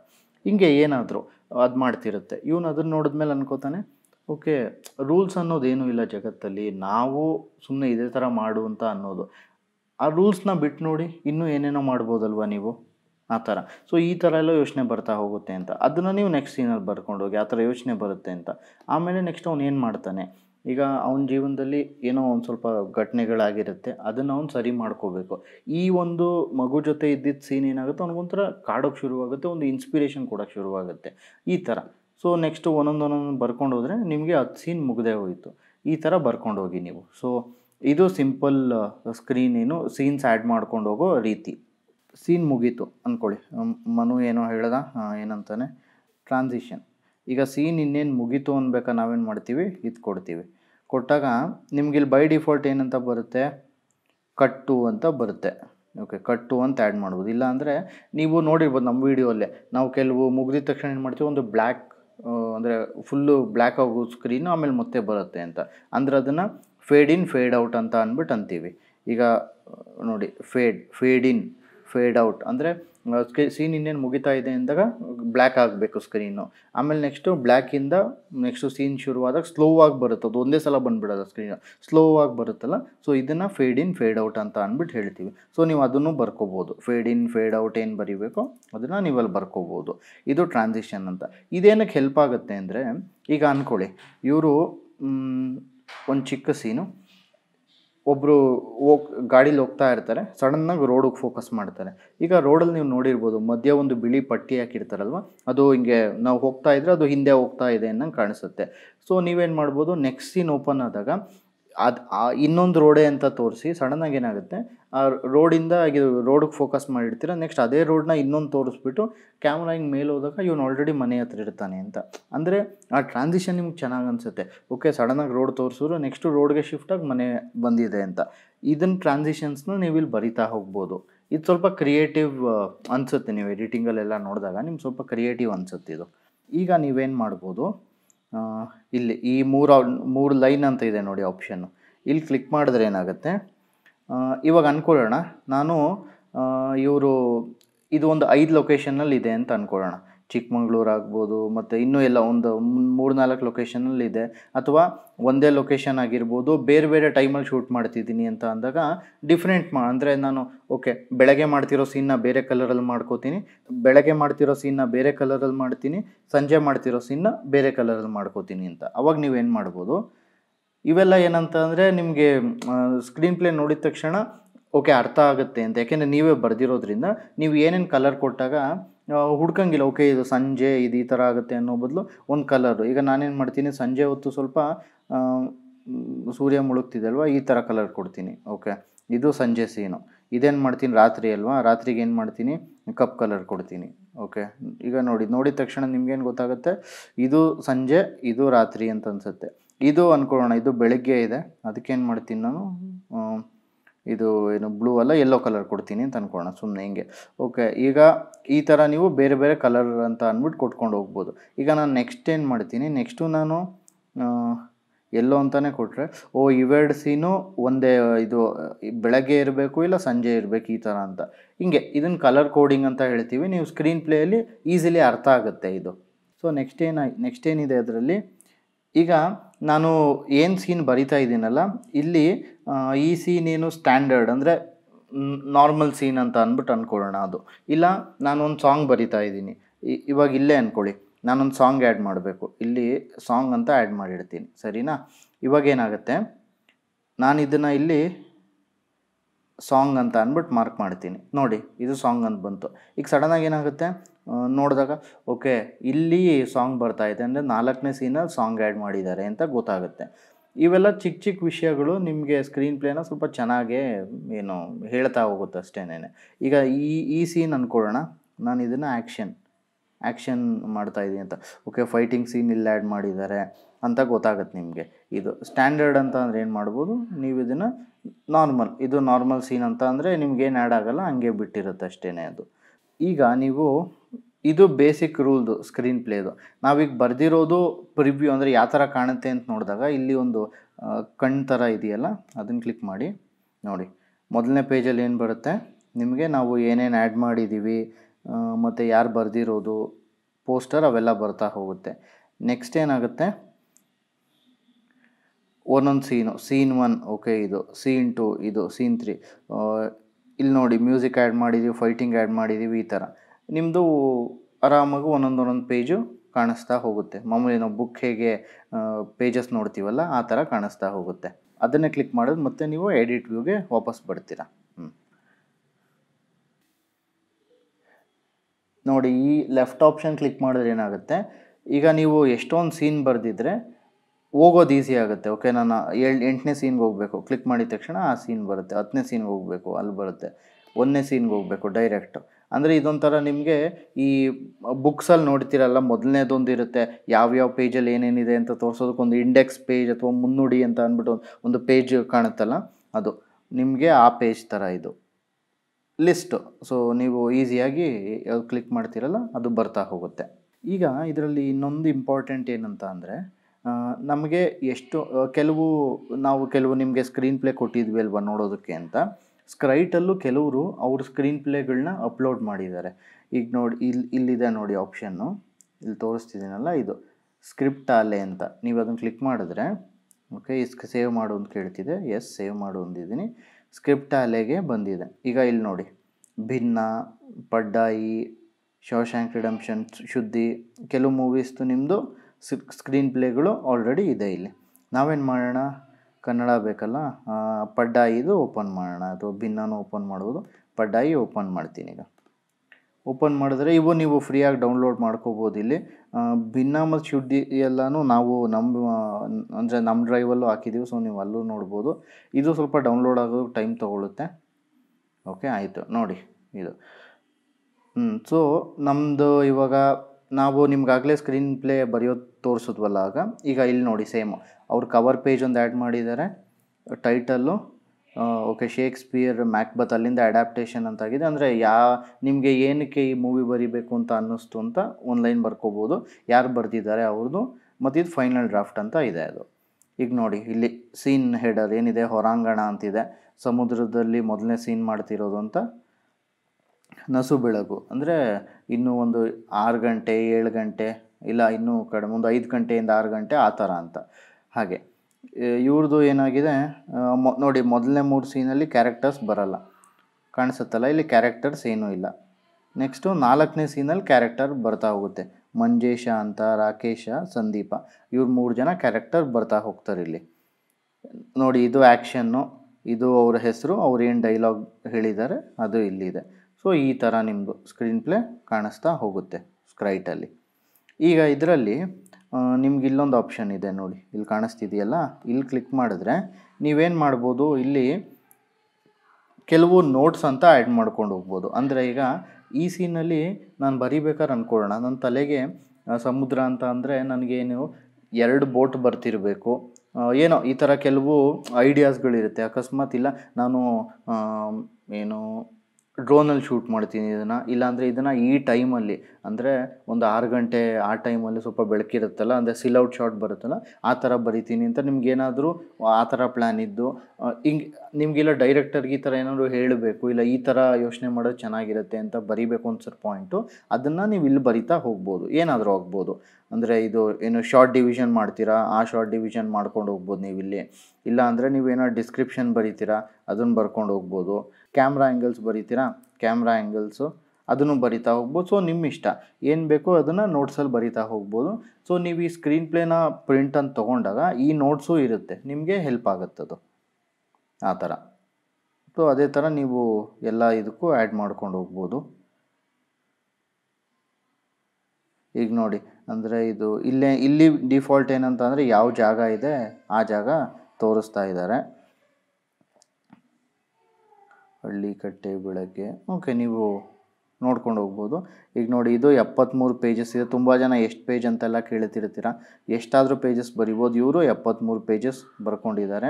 ಹಿಂಗೆ ಏನಾದರೂ ಅದು ಮಾಡ್ತಿರುತ್ತೆ ಇವನು ಅದನ್ನು ನೋಡಿದ್ಮೇಲೆ ಅನ್ಕೋತಾನೆ ಓಕೆ ರೂಲ್ಸ್ ಅನ್ನೋದೇನೂ ಇಲ್ಲ ಜಗತ್ತಲ್ಲಿ ನಾವು ಸುಮ್ಮನೆ ಇದೇ ಥರ ಮಾಡು ಅಂತ ಅನ್ನೋದು ಆ ರೂಲ್ಸ್ನ ಬಿಟ್ಟು ನೋಡಿ ಇನ್ನೂ ಏನೇನೋ ಮಾಡ್ಬೋದಲ್ವ ನೀವು ಆ ಥರ ಸೊ ಈ ಥರ ಎಲ್ಲ ಯೋಚನೆ ಬರ್ತಾ ಹೋಗುತ್ತೆ ಅಂತ ಅದನ್ನು ನೀವು ನೆಕ್ಸ್ಟ್ ಸೀನಲ್ಲಿ ಬರ್ಕೊಂಡು ಹೋಗಿ ಆ ಥರ ಯೋಚನೆ ಬರುತ್ತೆ ಅಂತ ಆಮೇಲೆ ನೆಕ್ಸ್ಟ್ ಅವ್ನು ಏನು ಮಾಡ್ತಾನೆ ಈಗ ಅವನ ಜೀವನದಲ್ಲಿ ಏನೋ ಒಂದು ಸ್ವಲ್ಪ ಘಟನೆಗಳಾಗಿರುತ್ತೆ ಅದನ್ನು ಅವ್ನು ಸರಿ ಮಾಡ್ಕೋಬೇಕು ಈ ಒಂದು ಮಗು ಜೊತೆ ಇದ್ದಿದ್ದ ಸೀನ್ ಏನಾಗುತ್ತೆ ಅವ್ನಿಗೊಂಥರ ಕಾಡೋಕ್ಕೆ ಶುರುವಾಗುತ್ತೆ ಒಂದು ಇನ್ಸ್ಪಿರೇಷನ್ ಕೊಡೋಕ್ಕೆ ಶುರುವಾಗುತ್ತೆ ಈ ಥರ ಸೊ ನೆಕ್ಸ್ಟ್ ಒಂದೊಂದೊಂದೊಂದು ಬರ್ಕೊಂಡು ಹೋದರೆ ನಿಮಗೆ ಅದು ಸೀನ್ ಮುಗ್ದೇ ಹೋಯಿತು ಈ ಥರ ಬರ್ಕೊಂಡು ಹೋಗಿ ನೀವು ಸೊ ಇದು ಸಿಂಪಲ್ ಸ್ಕ್ರೀನ್ uh, ಏನು ಸೀನ್ಸ್ ಆ್ಯಡ್ ಮಾಡ್ಕೊಂಡು ಹೋಗೋ ರೀತಿ ಸೀನ್ ಮುಗೀತು ಅಂದ್ಕೊಳ್ಳಿ ಮನು ಏನೋ ಹೇಳ್ದ ಏನಂತಾನೆ ಟ್ರಾನ್ಸಿಷನ್ ಈಗ ಸೀನ್ ಇನ್ನೇನು ಮುಗೀತು ಅನ್ಬೇಕಾ ನಾವೇನು ಮಾಡ್ತೀವಿ ಇದು ಕೊಡ್ತೀವಿ ಕೊಟ್ಟಾಗ ಇಲ್ಲಿ ಬೈ ಡಿಫಾಲ್ಟ್ ಏನಂತ ಬರುತ್ತೆ ಕಟ್ಟು ಅಂತ ಬರುತ್ತೆ ಓಕೆ ಕಟ್ಟು ಅಂತ ಆ್ಯಡ್ ಮಾಡ್ಬೋದು ಇಲ್ಲ ಅಂದರೆ ನೀವು ನೋಡಿರ್ಬೋದು ನಮ್ಮ ವೀಡಿಯೋಲ್ಲೇ ನಾವು ಕೆಲವು ಮುಗಿದ ತಕ್ಷಣ ಏನು ಮಾಡ್ತೀವಿ ಒಂದು ಬ್ಲ್ಯಾಕ್ ಅಂದರೆ ಫುಲ್ಲು ಬ್ಲ್ಯಾಕ್ ಆಗೋ ಸ್ಕ್ರೀನು ಆಮೇಲೆ ಮತ್ತೆ ಬರುತ್ತೆ ಅಂತ ಅಂದರೆ ಅದನ್ನು ಫೇಡ್ ಇನ್ ಫೇಡ್ ಔಟ್ ಅಂತ ಅಂದ್ಬಿಟ್ಟು ಅಂತೀವಿ ಈಗ ನೋಡಿ fade fade in fade out ಅಂದರೆ ಸೀನ್ ಇನ್ನೇನು ಮುಗಿತಾ ಇದೆ ಅಂದಾಗ ಬ್ಲ್ಯಾಕ್ ಆಗಬೇಕು ಸ್ಕ್ರೀನು ಆಮೇಲೆ ನೆಕ್ಸ್ಟು ಬ್ಲ್ಯಾಕಿಂದ ನೆಕ್ಸ್ಟು ಸೀನ್ ಶುರುವಾದಾಗ ಸ್ಲೋ ಆಗಿ ಬರುತ್ತೆ ಅದು ಒಂದೇ ಸಲ ಬಂದುಬಿಡೋದು ಸ್ಕ್ರೀನು ಸ್ಲೋ ಆಗಿ ಬರುತ್ತಲ್ಲ ಸೊ ಇದನ್ನು ಫೇಡ್ ಇನ್ ಫೇಡ್ ಔಟ್ ಅಂತ ಅಂದ್ಬಿಟ್ಟು ಹೇಳ್ತೀವಿ ಸೊ ನೀವು ಅದನ್ನು ಬರ್ಕೋಬೋದು ಫೇಡ್ ಇನ್ ಫೇಡ್ ಔಟ್ ಏನು ಬರೀಬೇಕು ಅದನ್ನು ನೀವಲ್ಲಿ ಬರ್ಕೋಬೋದು ಇದು ಟ್ರಾನ್ಸಿಷನ್ ಅಂತ ಇದೇನಕ್ಕೆ ಹೆಲ್ಪ್ ಆಗುತ್ತೆ ಅಂದರೆ ಈಗ ಅಂದ್ಕೊಳ್ಳಿ ಇವರು ಒಂದು ಚಿಕ್ಕ ಸೀನು ಒಬ್ಬರು ಹೋಗ್ ಗಾಡೀಲಿ ಹೋಗ್ತಾ ಇರ್ತಾರೆ ಸಡನ್ನಾಗಿ ರೋಡಿಗೆ ಫೋಕಸ್ ಮಾಡ್ತಾರೆ ಈಗ ರೋಡಲ್ಲಿ ನೀವು ನೋಡಿರ್ಬೋದು ಮಧ್ಯ ಒಂದು ಬಿಳಿ ಪಟ್ಟಿ ಹಾಕಿರ್ತಾರಲ್ವ ಅದು ಹಿಂಗೆ ನಾವು ಹೋಗ್ತಾ ಇದ್ದರೆ ಅದು ಹಿಂದೆ ಹೋಗ್ತಾ ಇದೆ ಅನ್ನಂಗೆ ಕಾಣಿಸುತ್ತೆ ಸೊ ನೀವೇನು ಮಾಡ್ಬೋದು ನೆಕ್ಸ್ಟ್ ಸೀನ್ ಓಪನ್ ಆದಾಗ ಅದು ಆ ಇನ್ನೊಂದು ರೋಡೆ ಅಂತ ತೋರಿಸಿ ಸಡನ್ನಾಗಿ ಏನಾಗುತ್ತೆ ಆ ರೋಡಿಂದ ಆಗಿ ರೋಡಿಗೆ ಫೋಕಸ್ ಮಾಡಿರ್ತೀರ ನೆಕ್ಸ್ಟ್ ಅದೇ ರೋಡನ್ನ ಇನ್ನೊಂದು ತೋರಿಸ್ಬಿಟ್ಟು ಕ್ಯಾಮ್ರಾ ಹಿಂಗೆ ಮೇಲೆ ಹೋದಾಗ ಇವನು ಆಲ್ರೆಡಿ ಮನೆ ಹತ್ರ ಇರ್ತಾನೆ ಅಂತ ಅಂದರೆ ಆ ಟ್ರಾನ್ಸಿಷನ್ ನಿಮ್ಗೆ ಚೆನ್ನಾಗಿ ಅನಿಸುತ್ತೆ ಓಕೆ ಸಡನ್ನಾಗಿ ರೋಡ್ ತೋರಿಸಿದ್ರು ನೆಕ್ಸ್ಟು ರೋಡ್ಗೆ ಶಿಫ್ಟಾಗಿ ಮನೆ ಬಂದಿದೆ ಅಂತ ಇದನ್ನ ಟ್ರಾನ್ಸಿಷನ್ಸ್ನ ನೀವು ಇಲ್ಲಿ ಬರಿತಾ ಹೋಗ್ಬೋದು ಇದು ಸ್ವಲ್ಪ ಕ್ರಿಯೇಟಿವ್ ಅನಿಸುತ್ತೆ ನೀವು ಎಡಿಟಿಂಗಲ್ಲೆಲ್ಲ ನೋಡಿದಾಗ ನಿಮ್ಗೆ ಸ್ವಲ್ಪ ಕ್ರಿಯೇಟಿವ್ ಅನಿಸುತ್ತೆ ಇದು ಈಗ ನೀವೇನು ಮಾಡ್ಬೋದು ಇಲ್ಲಿ ಈ ಮೂರು ಮೂರು ಲೈನ್ ಅಂತ ಇದೆ ನೋಡಿ ಆಪ್ಷನ್ನು ಇಲ್ಲಿ ಕ್ಲಿಕ್ ಮಾಡಿದ್ರೆ ಏನಾಗುತ್ತೆ ಇವಾಗ ಅಂದ್ಕೊಳ್ಳೋಣ ನಾನು ಇವರು ಇದು ಒಂದು ಐದು ಲೊಕೇಶನ್ನಲ್ಲಿ ಇದೆ ಅಂತ ಅಂದ್ಕೊಳ್ಳೋಣ ಚಿಕ್ಕಮಗಳೂರು ಆಗ್ಬೋದು ಮತ್ತು ಇನ್ನೂ ಎಲ್ಲ ಒಂದು ಮೂರು ನಾಲ್ಕು ಲೊಕೇಶನಲ್ಲಿ ಇದೆ ಅಥವಾ ಒಂದೇ ಲೊಕೇಶನ್ ಆಗಿರ್ಬೋದು ಬೇರೆ ಬೇರೆ ಟೈಮಲ್ಲಿ ಶೂಟ್ ಮಾಡ್ತಿದ್ದೀನಿ ಅಂತ ಅಂದಾಗ ಡಿಫ್ರೆಂಟ್ ಮಾ ಅಂದರೆ ನಾನು ಓಕೆ ಬೆಳಗ್ಗೆ ಮಾಡ್ತಿರೋ ಸೀನ್ನ ಬೇರೆ ಕಲರಲ್ಲಿ ಮಾಡ್ಕೋತೀನಿ ಬೆಳಗ್ಗೆ ಮಾಡ್ತಿರೋ ಸೀನ್ನ ಬೇರೆ ಕಲರಲ್ಲಿ ಮಾಡ್ತೀನಿ ಸಂಜೆ ಮಾಡ್ತಿರೋ ಸೀನ್ನ ಬೇರೆ ಕಲರಲ್ಲಿ ಮಾಡ್ಕೋತೀನಿ ಅಂತ ಅವಾಗ ನೀವೇನು ಮಾಡ್ಬೋದು ಇವೆಲ್ಲ ಏನಂತ ಅಂದರೆ ನಿಮಗೆ ಸ್ಕ್ರೀನ್ ಪ್ಲೇ ನೋಡಿದ ತಕ್ಷಣ ಓಕೆ ಅರ್ಥ ಆಗುತ್ತೆ ಅಂತ ಯಾಕೆಂದರೆ ನೀವೇ ಬರೆದಿರೋದ್ರಿಂದ ನೀವು ಏನೇನು ಕಲರ್ ಕೊಟ್ಟಾಗ ಹುಡ್ಕಂಗಿಲ್ಲ ಓಕೆ ಇದು ಸಂಜೆ ಇದು ಈ ಥರ ಆಗುತ್ತೆ ಅನ್ನೋ ಬದಲು ಒಂದು ಕಲರು ಈಗ ನಾನೇನು ಮಾಡ್ತೀನಿ ಸಂಜೆ ಹೊತ್ತು ಸ್ವಲ್ಪ ಸೂರ್ಯ ಮುಳುಗ್ತಿದೆ ಅಲ್ವಾ ಈ ಥರ ಕಲರ್ ಕೊಡ್ತೀನಿ ಓಕೆ ಇದು ಸಂಜೆ ಸೀನು ಇದೇನು ಮಾಡ್ತೀನಿ ರಾತ್ರಿ ಅಲ್ವಾ ರಾತ್ರಿಗೆ ಏನು ಮಾಡ್ತೀನಿ ಕಪ್ ಕಲರ್ ಕೊಡ್ತೀನಿ ಓಕೆ ಈಗ ನೋಡಿ ನೋಡಿದ ತಕ್ಷಣ ನಿಮ್ಗೇನು ಗೊತ್ತಾಗುತ್ತೆ ಇದು ಸಂಜೆ ಇದು ರಾತ್ರಿ ಅಂತ ಅನಿಸುತ್ತೆ ಇದು ಅಂದ್ಕೊಳ್ಳೋಣ ಇದು ಬೆಳಗ್ಗೆ ಇದೆ ಅದಕ್ಕೇನು ಮಾಡ್ತೀನಿ ನಾನು ಇದು ಏನು ಬ್ಲೂ ಅಲ್ಲ ಎಲ್ಲೋ ಕಲರ್ ಕೊಡ್ತೀನಿ ಅಂತ ಅಂದ್ಕೊಳ್ಳೋಣ ಸುಮ್ಮನೆ ಹಿಂಗೆ ಓಕೆ ಈಗ ಈ ಥರ ನೀವು ಬೇರೆ ಬೇರೆ ಕಲರ್ ಅಂತ ಅಂದ್ಬಿಟ್ಟು ಕೊಟ್ಕೊಂಡು ಹೋಗ್ಬೋದು ಈಗ ನಾನು ನೆಕ್ಸ್ಟ್ ಏನು ಮಾಡ್ತೀನಿ ನೆಕ್ಸ್ಟು ನಾನು ಎಲ್ಲೋ ಅಂತಲೇ ಕೊಟ್ಟರೆ ಓ ಇವೆರಡು ಸೀನು ಒಂದೇ ಇದು ಬೆಳಗ್ಗೆ ಇರಬೇಕು ಇಲ್ಲ ಸಂಜೆ ಇರಬೇಕು ಈ ಥರ ಅಂತ ಹಿಂಗೆ ಇದನ್ನು ಕಲರ್ ಕೋಡಿಂಗ್ ಅಂತ ಹೇಳ್ತೀವಿ ನೀವು ಸ್ಕ್ರೀನ್ ಪ್ಲೇಯಲ್ಲಿ ಈಸಿಲಿ ಅರ್ಥ ಆಗುತ್ತೆ ಇದು ಸೊ ನೆಕ್ಸ್ಟ್ ಏನು ನೆಕ್ಸ್ಟ್ ಏನಿದೆ ಅದರಲ್ಲಿ ಈಗ ನಾನು ಏನು ಸೀನ್ ಬರಿತಾ ಇದ್ದೀನಲ್ಲ ಇಲ್ಲಿ ಈ ಸೀನ್ ಏನು ಸ್ಟ್ಯಾಂಡರ್ಡ್ ಅಂದರೆ ನಾರ್ಮಲ್ ಸೀನ್ ಅಂತ ಅಂದ್ಬಿಟ್ಟು ಅಂದ್ಕೊಳ್ಳೋಣ ಅದು ಇಲ್ಲ ನಾನೊಂದು ಸಾಂಗ್ ಬರಿತಾ ಇದ್ದೀನಿ ಇವಾಗ ಇಲ್ಲೇ ಅಂದ್ಕೊಳ್ಳಿ ನಾನೊಂದು ಸಾಂಗ್ ಆ್ಯಡ್ ಮಾಡಬೇಕು ಇಲ್ಲಿ ಸಾಂಗ್ ಅಂತ ಆ್ಯಡ್ ಮಾಡಿಡ್ತೀನಿ ಸರಿನಾ ಇವಾಗ ಏನಾಗುತ್ತೆ ನಾನು ಇದನ್ನು ಇಲ್ಲಿ ಸಾಂಗ್ ಅಂತ ಅಂದ್ಬಿಟ್ಟು ಮಾರ್ಕ್ ಮಾಡ್ತೀನಿ ನೋಡಿ ಇದು ಸಾಂಗ್ ಅಂತ ಬಂತು ಈಗ ಸಡನ್ನಾಗಿ ಏನಾಗುತ್ತೆ ನೋಡಿದಾಗ ಓಕೆ ಇಲ್ಲಿ ಸಾಂಗ್ ಬರ್ತಾ ಇದೆ ಅಂದರೆ ನಾಲ್ಕನೇ ಸೀನಲ್ಲಿ ಸಾಂಗ್ ಆ್ಯಡ್ ಮಾಡಿದ್ದಾರೆ ಅಂತ ಗೊತ್ತಾಗುತ್ತೆ ಇವೆಲ್ಲ ಚಿಕ್ಕ ಚಿಕ್ಕ ವಿಷಯಗಳು ನಿಮಗೆ ಸ್ಕ್ರೀನ್ ಪ್ಲೇನ ಸ್ವಲ್ಪ ಚೆನ್ನಾಗೇ ಏನು ಹೇಳ್ತಾ ಹೋಗುತ್ತೆ ಅಷ್ಟೇನೆ ಈಗ ಈ ಈ ಸೀನ್ ಅಂದ್ಕೊಳ್ಳೋಣ ನಾನು ಇದನ್ನು ಆ್ಯಕ್ಷನ್ ಆ್ಯಕ್ಷನ್ ಮಾಡ್ತಾ ಇದ್ದೀನಿ ಅಂತ ಓಕೆ ಫೈಟಿಂಗ್ ಸೀನ್ ಇಲ್ಲಿ ಆ್ಯಡ್ ಮಾಡಿದ್ದಾರೆ ಅಂತ ಗೊತ್ತಾಗುತ್ತೆ ನಿಮಗೆ ಇದು ಸ್ಟ್ಯಾಂಡರ್ಡ್ ಅಂತ ಅಂದರೆ ಏನು ಮಾಡ್ಬೋದು ನೀವು ಇದನ್ನು ನಾರ್ಮಲ್ ಇದು ನಾರ್ಮಲ್ ಸೀನ್ ಅಂತ ಅಂದರೆ ನಿಮ್ಗೇನು ಆ್ಯಡ್ ಆಗೋಲ್ಲ ಹಂಗೆ ಬಿಟ್ಟಿರುತ್ತೆ ಅಷ್ಟೇ ಅದು ಈಗ ನೀವು ಇದು ಬೇಸಿಕ್ ರೂಲ್ದು ಸ್ಕ್ರೀನ್ ಪ್ಲೇದು ನಾವೀಗ ಬರೆದಿರೋದು ಪ್ರಿವ್ಯೂ ಅಂದರೆ ಯಾವ ಥರ ಕಾಣುತ್ತೆ ಅಂತ ನೋಡಿದಾಗ ಇಲ್ಲಿ ಒಂದು ಕಣ್ ಥರ ಇದೆಯಲ್ಲ ಅದನ್ನು ಕ್ಲಿಕ್ ಮಾಡಿ ನೋಡಿ ಮೊದಲನೇ ಪೇಜಲ್ಲಿ ಏನು ಬರುತ್ತೆ ನಿಮಗೆ ನಾವು ಏನೇನು ಆ್ಯಡ್ ಮಾಡಿದ್ದೀವಿ ಮತ್ತು ಯಾರು ಬರೆದಿರೋದು ಪೋಸ್ಟರ್ ಅವೆಲ್ಲ ಬರ್ತಾ ಹೋಗುತ್ತೆ ನೆಕ್ಸ್ಟ್ ಏನಾಗುತ್ತೆ ಒಂದೊಂದು ಸೀನು ಸೀನ್ ಒನ್ ಓಕೆ ಇದು ಸೀನ್ ಟು ಇದು ಸೀನ್ ತ್ರೀ ಇಲ್ಲಿ ನೋಡಿ ಮ್ಯೂಸಿಕ್ ಆ್ಯಡ್ ಮಾಡಿದ್ದೀವಿ ಫೈಟಿಂಗ್ ಆ್ಯಡ್ ಮಾಡಿದ್ದೀವಿ ಈ ಥರ ನಿಮ್ಮದು ಆರಾಮಾಗಿ ಒಂದೊಂದು ಒಂದೊಂದು ಪೇಜು ಕಾಣಿಸ್ತಾ ಹೋಗುತ್ತೆ ಮಾಮೂಲಿ ನಾವು ಬುಕ್ ಹೇಗೆ ಪೇಜಸ್ ನೋಡ್ತೀವಲ್ಲ ಆ ಥರ ಕಾಣಿಸ್ತಾ ಹೋಗುತ್ತೆ ಅದನ್ನೇ ಕ್ಲಿಕ್ ಮಾಡೋದು ಮತ್ತೆ ನೀವು ಎಡಿಟ್ ವ್ಯೂಗೆ ವಾಪಸ್ ಬರ್ತೀರಾ ನೋಡಿ ಈ ಲೆಫ್ಟ್ ಆಪ್ಷನ್ ಕ್ಲಿಕ್ ಮಾಡಿದ್ರೆ ಏನಾಗುತ್ತೆ ಈಗ ನೀವು ಎಷ್ಟೊಂದು ಸೀನ್ ಬರೆದಿದ್ರೆ ಹೋಗೋದು ಈಸಿ ಆಗುತ್ತೆ ಓಕೆ ನಾನು ಏಳು ಎಂಟನೇ ಸೀನ್ಗೆ ಹೋಗಬೇಕು ಕ್ಲಿಕ್ ಮಾಡಿದ ತಕ್ಷಣ ಆ ಸೀನ್ ಬರುತ್ತೆ ಹತ್ತನೇ ಸೀನ್ಗೆ ಹೋಗಬೇಕು ಅಲ್ಲಿ ಬರುತ್ತೆ ಒಂದನೇ ಸೀನ್ಗೆ ಹೋಗಬೇಕು ಡೈರೆಕ್ಟು ಅಂದರೆ ಇದೊಂಥರ ನಿಮಗೆ ಈ ಬುಕ್ಸಲ್ಲಿ ನೋಡ್ತಿರಲ್ಲ ಮೊದಲನೇದೊಂದು ಇರುತ್ತೆ ಯಾವ್ಯಾವ ಪೇಜಲ್ಲಿ ಏನೇನಿದೆ ಅಂತ ತೋರಿಸೋದಕ್ಕೊಂದು ಇಂಡೆಕ್ಸ್ ಪೇಜ್ ಅಥವಾ ಮುನ್ನುಡಿ ಅಂತ ಅಂದ್ಬಿಟ್ಟು ಒಂದು ಪೇಜ್ ಕಾಣುತ್ತಲ್ಲ ಅದು ನಿಮಗೆ ಆ ಪೇಜ್ ಥರ ಇದು ಲಿಸ್ಟು ಸೊ ನೀವು ಈಸಿಯಾಗಿ ಯಾವ್ದು ಕ್ಲಿಕ್ ಮಾಡ್ತಿರಲ್ಲ ಅದು ಬರ್ತಾ ಹೋಗುತ್ತೆ ಈಗ ಇದರಲ್ಲಿ ಇನ್ನೊಂದು ಇಂಪಾರ್ಟೆಂಟ್ ಏನಂತ ಅಂದರೆ ನಮಗೆ ಎಷ್ಟು ಕೆಲವು ನಾವು ಕೆಲವು ನಿಮಗೆ ಸ್ಕ್ರೀನ್ ಪ್ಲೇ ಕೊಟ್ಟಿದ್ವಿ ಅಲ್ವಾ ನೋಡೋದಕ್ಕೆ ಅಂತ ಸ್ಕ್ರೈಟಲ್ಲೂ ಕೆಲವರು ಅವ್ರ ಸ್ಕ್ರೀನ್ ಪ್ಲೇಗಳನ್ನ ಅಪ್ಲೋಡ್ ಮಾಡಿದ್ದಾರೆ ಈಗ ನೋಡಿ ಇಲ್ಲಿ ಇಲ್ಲಿದೆ ನೋಡಿ ಆಪ್ಷನ್ನು ಇಲ್ಲಿ ತೋರಿಸ್ತಿದ್ದೀನಲ್ಲ ಇದು ಸ್ಕ್ರಿಪ್ಟ್ ಆಲೆ ಅಂತ ನೀವು ಅದನ್ನು ಕ್ಲಿಕ್ ಮಾಡಿದ್ರೆ ಓಕೆ ಇಸ್ಕ್ ಸೇವ್ ಮಾಡು ಅಂತ ಕೇಳ್ತಿದೆ ಎಸ್ ಸೇವ್ ಮಾಡು ಅಂದಿದ್ದೀನಿ ಸ್ಕ್ರಿಪ್ಟ್ ಅಲೆಗೆ ಬಂದಿದೆ ಈಗ ಇಲ್ಲಿ ನೋಡಿ ಭಿನ್ನ ಪಡ್ಡಾಯಿ ಶೋಶಾಂಕ್ ರಿಡಮ್ಷನ್ ಶುದ್ಧಿ ಕೆಲವು ಮೂವೀಸ್ದು ನಿಮ್ಮದು ಸ್ಕ್ರೀನ್ ಪ್ಲೇಗಳು ಆಲ್ರೆಡಿ ಇದೆ ಇಲ್ಲಿ ನಾವೇನು ಮಾಡೋಣ ಕನ್ನಡ ಬೇಕಲ್ಲ ಪಡ್ಡಾಯಿದು ಓಪನ್ ಮಾಡೋಣ ಅಥವಾ ಭಿನ್ನೂ ಓಪನ್ ಮಾಡ್ಬೋದು ಪಡ್ಡಾಯಿ ಓಪನ್ ಮಾಡ್ತೀನಿ ಈಗ ಓಪನ್ ಮಾಡಿದ್ರೆ ಇವು ನೀವು ಫ್ರೀಯಾಗಿ ಡೌನ್ಲೋಡ್ ಮಾಡ್ಕೋಬೋದು ಇಲ್ಲಿ ಭಿನ್ನ ಮತ್ತು ಶುದ್ಧಿ ಎಲ್ಲನೂ ನಾವು ನಮ್ಮ ಅಂದರೆ ನಮ್ಮ ಡ್ರೈವಲ್ಲೂ ಹಾಕಿದ್ದೀವಿ ಸೊ ನೀವು ಅಲ್ಲೂ ನೋಡ್ಬೋದು ಇದು ಸ್ವಲ್ಪ ಡೌನ್ಲೋಡ್ ಆಗೋದು ಟೈಮ್ ತೊಗೊಳುತ್ತೆ ಓಕೆ ಆಯಿತು ನೋಡಿ ಇದು ಹ್ಞೂ ಸೊ ನಮ್ಮದು ಇವಾಗ ನಾವು ನಿಮ್ಗಾಗಲೇ ಸ್ಕ್ರೀನ್ ಪ್ಲೇ ಬರೆಯೋದು ತೋರಿಸಿದ್ವಲ್ಲ ಆಗ ಈಗ ಇಲ್ಲಿ ನೋಡಿ ಸೇಮ್ ಅವ್ರು ಕವರ್ ಪೇಜ್ ಒಂದು ಆ್ಯಡ್ ಮಾಡಿದ್ದಾರೆ ಟೈಟಲ್ಲು ಓಕೆ ಶೇಕ್ಸ್ಪಿಯರ್ ಮ್ಯಾಕ್ಬತ್ ಅಲ್ಲಿಂದ ಅಡ್ಯಾಪ್ಟೇಷನ್ ಅಂತಾಗಿದೆ ಅಂದರೆ ಯಾ ನಿಮಗೆ ಏನಕ್ಕೆ ಈ ಮೂವಿ ಬರೀಬೇಕು ಅಂತ ಅನ್ನಿಸ್ತು ಅಂತ ಆನ್ಲೈನ್ ಬರ್ಕೋಬೋದು ಯಾರು ಬರೆದಿದ್ದಾರೆ ಅವ್ರದ್ದು ಮತ್ತು ಇದು ಫೈನಲ್ ಡ್ರಾಫ್ಟ್ ಅಂತ ಇದೆ ಅದು ಈಗ ನೋಡಿ ಇಲ್ಲಿ ಸೀನ್ ಹೆಡರ್ ಏನಿದೆ ಹೊರಾಂಗಣ ಅಂತಿದೆ ಸಮುದ್ರದಲ್ಲಿ ಮೊದಲನೇ ಸೀನ್ ಮಾಡ್ತಿರೋದು ಅಂತ ನಸು ಬೆಳಗು ಅಂದರೆ ಇನ್ನೂ ಒಂದು ಆರು ಗಂಟೆ ಏಳು ಗಂಟೆ ಇಲ್ಲ ಇನ್ನೂ ಕಡಿಮೆ ಒಂದು ಐದು ಗಂಟೆಯಿಂದ ಆರು ಗಂಟೆ ಆ ಥರ ಅಂತ ಹಾಗೆ ಇವ್ರದ್ದು ಏನಾಗಿದೆ ಮೊ ನೋಡಿ ಮೊದಲನೇ ಮೂರು ಸೀನಲ್ಲಿ ಕ್ಯಾರೆಕ್ಟರ್ಸ್ ಬರಲ್ಲ ಕಾಣಿಸುತ್ತಲ್ಲ ಇಲ್ಲಿ ಕ್ಯಾರೆಕ್ಟರ್ಸ್ ಏನೂ ಇಲ್ಲ ನೆಕ್ಸ್ಟು ನಾಲ್ಕನೇ ಸೀನಲ್ಲಿ ಕ್ಯಾರೆಕ್ಟರ್ ಬರ್ತಾ ಹೋಗುತ್ತೆ ಮಂಜೇಶ ಅಂತ ರಾಕೇಶ ಸಂದೀಪ ಇವ್ರು ಮೂರು ಜನ ಕ್ಯಾರೆಕ್ಟರ್ ಬರ್ತಾ ಹೋಗ್ತಾರೆ ಇಲ್ಲಿ ನೋಡಿ ಇದು ಆ್ಯಕ್ಷನ್ನು ಇದು ಅವ್ರ ಹೆಸರು ಅವ್ರೇನು ಏನು ಡೈಲಾಗ್ ಹೇಳಿದ್ದಾರೆ ಅದು ಇಲ್ಲಿದೆ ಸೊ ಈ ಥರ ನಿಮ್ಮದು ಸ್ಕ್ರೀನ್ ಪ್ಲೇ ಕಾಣಿಸ್ತಾ ಹೋಗುತ್ತೆ ಸ್ಕ್ರೈಟಲ್ಲಿ ಈಗ ಇದರಲ್ಲಿ ನಿಮ್ಗೆ ಇಲ್ಲೊಂದು ಆಪ್ಷನ್ ಇದೆ ನೋಡಿ ಇಲ್ಲಿ ಕಾಣಿಸ್ತಿದೆಯಲ್ಲ ಇಲ್ಲಿ ಕ್ಲಿಕ್ ಮಾಡಿದ್ರೆ ನೀವೇನು ಮಾಡ್ಬೋದು ಇಲ್ಲಿ ಕೆಲವು ನೋಟ್ಸ್ ಅಂತ ಆ್ಯಡ್ ಮಾಡ್ಕೊಂಡು ಹೋಗ್ಬೋದು ಅಂದರೆ ಈಗ ಈ ಸೀನಲ್ಲಿ ನಾನು ಬರಿಬೇಕಾದ್ರೆ ಅಂದ್ಕೊಳ್ಳೋಣ ನನ್ನ ತಲೆಗೆ ಸಮುದ್ರ ಅಂತ ಅಂದರೆ ನನಗೇನು ಎರಡು ಬೋಟ್ ಬರ್ತಿರಬೇಕು ಏನೋ ಈ ಥರ ಕೆಲವು ಐಡಿಯಾಸ್ಗಳಿರುತ್ತೆ ಅಕಸ್ಮಾತ್ ಇಲ್ಲ ನಾನು ಏನು ಡ್ರೋನಲ್ಲಿ ಶೂಟ್ ಮಾಡ್ತೀನಿ ಇದನ್ನು ಇಲ್ಲಾಂದರೆ ಇದನ್ನು ಈ ಟೈಮಲ್ಲಿ ಅಂದರೆ ಒಂದು ಆರು ಗಂಟೆ ಆ ಟೈಮಲ್ಲಿ ಸ್ವಲ್ಪ ಬೆಳಕಿರುತ್ತಲ್ಲ ಅಂದರೆ ಸಿಲ್ಔಟ್ ಔಟ್ ಶಾಟ್ ಬರುತ್ತಲ್ಲ ಆ ಥರ ಬರಿತೀನಿ ಅಂತ ನಿಮ್ಗೆ ಏನಾದರೂ ಆ ಥರ ಪ್ಲ್ಯಾನ್ ಇದ್ದು ಹಿಂಗೆ ನಿಮಗೆಲ್ಲ ಡೈರೆಕ್ಟರ್ಗೆ ಈ ಥರ ಏನಾದರೂ ಹೇಳಬೇಕು ಇಲ್ಲ ಈ ಥರ ಯೋಚನೆ ಮಾಡೋದು ಚೆನ್ನಾಗಿರುತ್ತೆ ಅಂತ ಬರಿಬೇಕು ಸರ್ ಪಾಯಿಂಟು ಅದನ್ನು ನೀವು ಇಲ್ಲಿ ಬರಿತಾ ಹೋಗ್ಬೋದು ಏನಾದರೂ ಆಗ್ಬೋದು ಅಂದರೆ ಇದು ಏನು ಶಾರ್ಟ್ ಡಿವಿಷನ್ ಮಾಡ್ತೀರಾ ಆ ಶಾರ್ಟ್ ಡಿವಿಷನ್ ಮಾಡ್ಕೊಂಡು ಹೋಗ್ಬೋದು ನೀವು ಇಲ್ಲಿ ಇಲ್ಲ ಅಂದರೆ ನೀವೇನೋ ಡಿಸ್ಕ್ರಿಪ್ಷನ್ ಬರಿತೀರಾ ಅದನ್ನು ಬರ್ಕೊಂಡು ಹೋಗ್ಬೋದು ಕ್ಯಾಮ್ರಾ ಆ್ಯಂಗಲ್ಸ್ ಬರೀತೀರಾ ಕ್ಯಾಮ್ರಾ ಆ್ಯಂಗಲ್ಸು ಅದನ್ನು ಬರಿತಾ ಹೋಗ್ಬೋದು ಸೊ ನಿಮ್ಮ ಇಷ್ಟ ಏನು ಬೇಕೋ ಅದನ್ನು ನೋಟ್ಸಲ್ಲಿ ಬರಿತಾ ಹೋಗ್ಬೋದು ಸೊ ನೀವು ಈ ಸ್ಕ್ರೀನ್ ಪ್ಲೇನ ಪ್ರಿಂಟ್ ಅಂತ ತೊಗೊಂಡಾಗ ಈ ನೋಟ್ಸು ಇರುತ್ತೆ ನಿಮಗೆ ಹೆಲ್ಪ್ ಆಗುತ್ತದು ಆ ಥರ ಸೊ ಅದೇ ಥರ ನೀವು ಎಲ್ಲ ಇದಕ್ಕೂ ಆ್ಯಡ್ ಮಾಡ್ಕೊಂಡು ಹೋಗ್ಬೋದು ಈಗ ನೋಡಿ ಅಂದರೆ ಇದು ಇಲ್ಲೇ ಇಲ್ಲಿ ಡಿಫಾಲ್ಟ್ ಏನಂತಂದರೆ ಯಾವ ಜಾಗ ಇದೆ ಆ ಜಾಗ ತೋರಿಸ್ತಾ ಇದ್ದಾರೆ ಹಳ್ಳಿ ಕಟ್ಟೆ ಬೆಳಗ್ಗೆ ಓಕೆ ನೀವು ನೋಡ್ಕೊಂಡು ಹೋಗ್ಬೋದು ಈಗ ನೋಡಿ ಇದು ಎಪ್ಪತ್ತ್ಮೂರು ಪೇಜಸ್ ಇದೆ ತುಂಬ ಜನ ಎಷ್ಟು ಪೇಜ್ ಅಂತೆಲ್ಲ ಕೇಳ್ತಿರ್ತೀರ ಎಷ್ಟಾದರೂ ಪೇಜಸ್ ಬರಿಬೋದು ಇವರು ಎಪ್ಪತ್ತ್ಮೂರು ಪೇಜಸ್ ಬರ್ಕೊಂಡಿದ್ದಾರೆ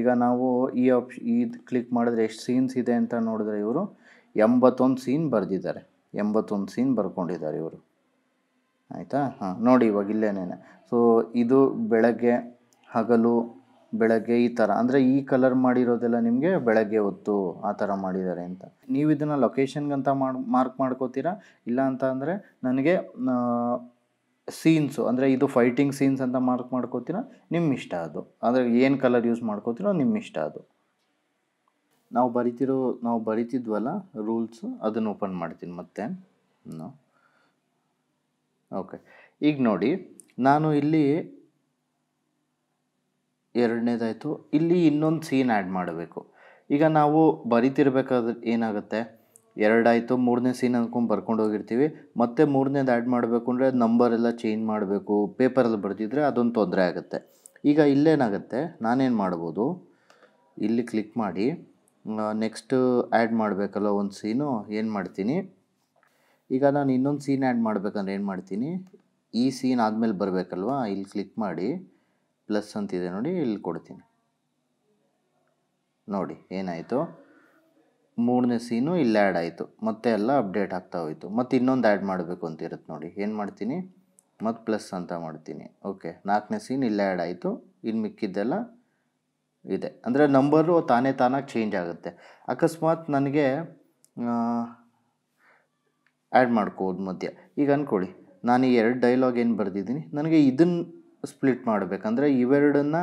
ಈಗ ನಾವು ಈ ಆಪ್ಷನ್ ಇದು ಕ್ಲಿಕ್ ಮಾಡಿದ್ರೆ ಎಷ್ಟು ಸೀನ್ಸ್ ಇದೆ ಅಂತ ನೋಡಿದ್ರೆ ಇವರು ಎಂಬತ್ತೊಂದು ಸೀನ್ ಬರೆದಿದ್ದಾರೆ ಎಂಬತ್ತೊಂದು ಸೀನ್ ಬರ್ಕೊಂಡಿದ್ದಾರೆ ಇವರು ಆಯಿತಾ ಹಾಂ ನೋಡಿ ಇವಾಗ ಇಲ್ಲೇನೇನೆ ಸೊ ಇದು ಬೆಳಗ್ಗೆ ಹಗಲು ಬೆಳಗ್ಗೆ ಈ ಥರ ಅಂದರೆ ಈ ಕಲರ್ ಮಾಡಿರೋದೆಲ್ಲ ನಿಮಗೆ ಬೆಳಗ್ಗೆ ಹೊತ್ತು ಆ ಥರ ಮಾಡಿದ್ದಾರೆ ಅಂತ ನೀವು ಇದನ್ನು ಲೊಕೇಶನ್ಗಂತ ಮಾಡಿ ಮಾರ್ಕ್ ಮಾಡ್ಕೋತೀರಾ ಇಲ್ಲ ಅಂತ ಅಂದರೆ ನನಗೆ ಸೀನ್ಸು ಅಂದರೆ ಇದು ಫೈಟಿಂಗ್ ಸೀನ್ಸ್ ಅಂತ ಮಾರ್ಕ್ ಮಾಡ್ಕೋತೀರ ನಿಮ್ಮ ಇಷ್ಟ ಅದು ಅಂದರೆ ಏನು ಕಲರ್ ಯೂಸ್ ಮಾಡ್ಕೋತೀರೋ ನಿಮ್ಮ ಇಷ್ಟ ಅದು ನಾವು ಬರಿತಿರೋ ನಾವು ಬರಿತಿದ್ವಲ್ಲ ರೂಲ್ಸು ಅದನ್ನು ಓಪನ್ ಮಾಡ್ತೀನಿ ಮತ್ತೆ ಓಕೆ ಈಗ ನೋಡಿ ನಾನು ಇಲ್ಲಿ ಎರಡನೇದಾಯಿತು ಇಲ್ಲಿ ಇನ್ನೊಂದು ಸೀನ್ ಆ್ಯಡ್ ಮಾಡಬೇಕು ಈಗ ನಾವು ಬರಿತಿರ್ಬೇಕಾದ್ರೆ ಏನಾಗುತ್ತೆ ಎರಡಾಯಿತು ಮೂರನೇ ಸೀನ್ ಅಂದ್ಕೊಂಡು ಬರ್ಕೊಂಡು ಹೋಗಿರ್ತೀವಿ ಮತ್ತೆ ಮೂರನೇದು ಆ್ಯಡ್ ಮಾಡಬೇಕು ಅಂದರೆ ನಂಬರ್ ಎಲ್ಲ ಚೇಂಜ್ ಮಾಡಬೇಕು ಪೇಪರಲ್ಲಿ ಬರ್ತಿದ್ರೆ ಅದೊಂದು ತೊಂದರೆ ಆಗುತ್ತೆ ಈಗ ಇಲ್ಲೇನಾಗುತ್ತೆ ನಾನೇನು ಮಾಡ್ಬೋದು ಇಲ್ಲಿ ಕ್ಲಿಕ್ ಮಾಡಿ ನೆಕ್ಸ್ಟ್ ಆ್ಯಡ್ ಮಾಡಬೇಕಲ್ಲ ಒಂದು ಸೀನು ಏನು ಮಾಡ್ತೀನಿ ಈಗ ನಾನು ಇನ್ನೊಂದು ಸೀನ್ ಆ್ಯಡ್ ಮಾಡ್ಬೇಕಂದ್ರೆ ಏನು ಮಾಡ್ತೀನಿ ಈ ಸೀನ್ ಆದಮೇಲೆ ಬರಬೇಕಲ್ವಾ ಇಲ್ಲಿ ಕ್ಲಿಕ್ ಮಾಡಿ ಪ್ಲಸ್ ಅಂತಿದೆ ನೋಡಿ ಇಲ್ಲಿ ಕೊಡ್ತೀನಿ ನೋಡಿ ಏನಾಯಿತು ಮೂರನೇ ಸೀನು ಇಲ್ಲಿ ಆ್ಯಡ್ ಆಯಿತು ಮತ್ತೆ ಎಲ್ಲ ಅಪ್ಡೇಟ್ ಆಗ್ತಾ ಹೋಯಿತು ಮತ್ತು ಇನ್ನೊಂದು ಆ್ಯಡ್ ಮಾಡಬೇಕು ಅಂತ ಇರುತ್ತೆ ನೋಡಿ ಏನು ಮಾಡ್ತೀನಿ ಮತ್ತು ಪ್ಲಸ್ ಅಂತ ಮಾಡ್ತೀನಿ ಓಕೆ ನಾಲ್ಕನೇ ಸೀನ್ ಇಲ್ಲೇ ಆ್ಯಡ್ ಆಯಿತು ಇನ್ನು ಮಿಕ್ಕಿದ್ದೆಲ್ಲ ಇದೆ ಅಂದರೆ ನಂಬರು ತಾನೇ ತಾನಾಗಿ ಚೇಂಜ್ ಆಗುತ್ತೆ ಅಕಸ್ಮಾತ್ ನನಗೆ ಆ್ಯಡ್ ಮಾಡ್ಕೋದು ಮಧ್ಯ ಈಗ ಅಂದ್ಕೊಳ್ಳಿ ನಾನು ಈ ಎರಡು ಡೈಲಾಗ್ ಏನು ಬರೆದಿದ್ದೀನಿ ನನಗೆ ಇದನ್ನು ಸ್ಪ್ಲಿಟ್ ಮಾಡಬೇಕಂದ್ರೆ ಇವೆರಡನ್ನ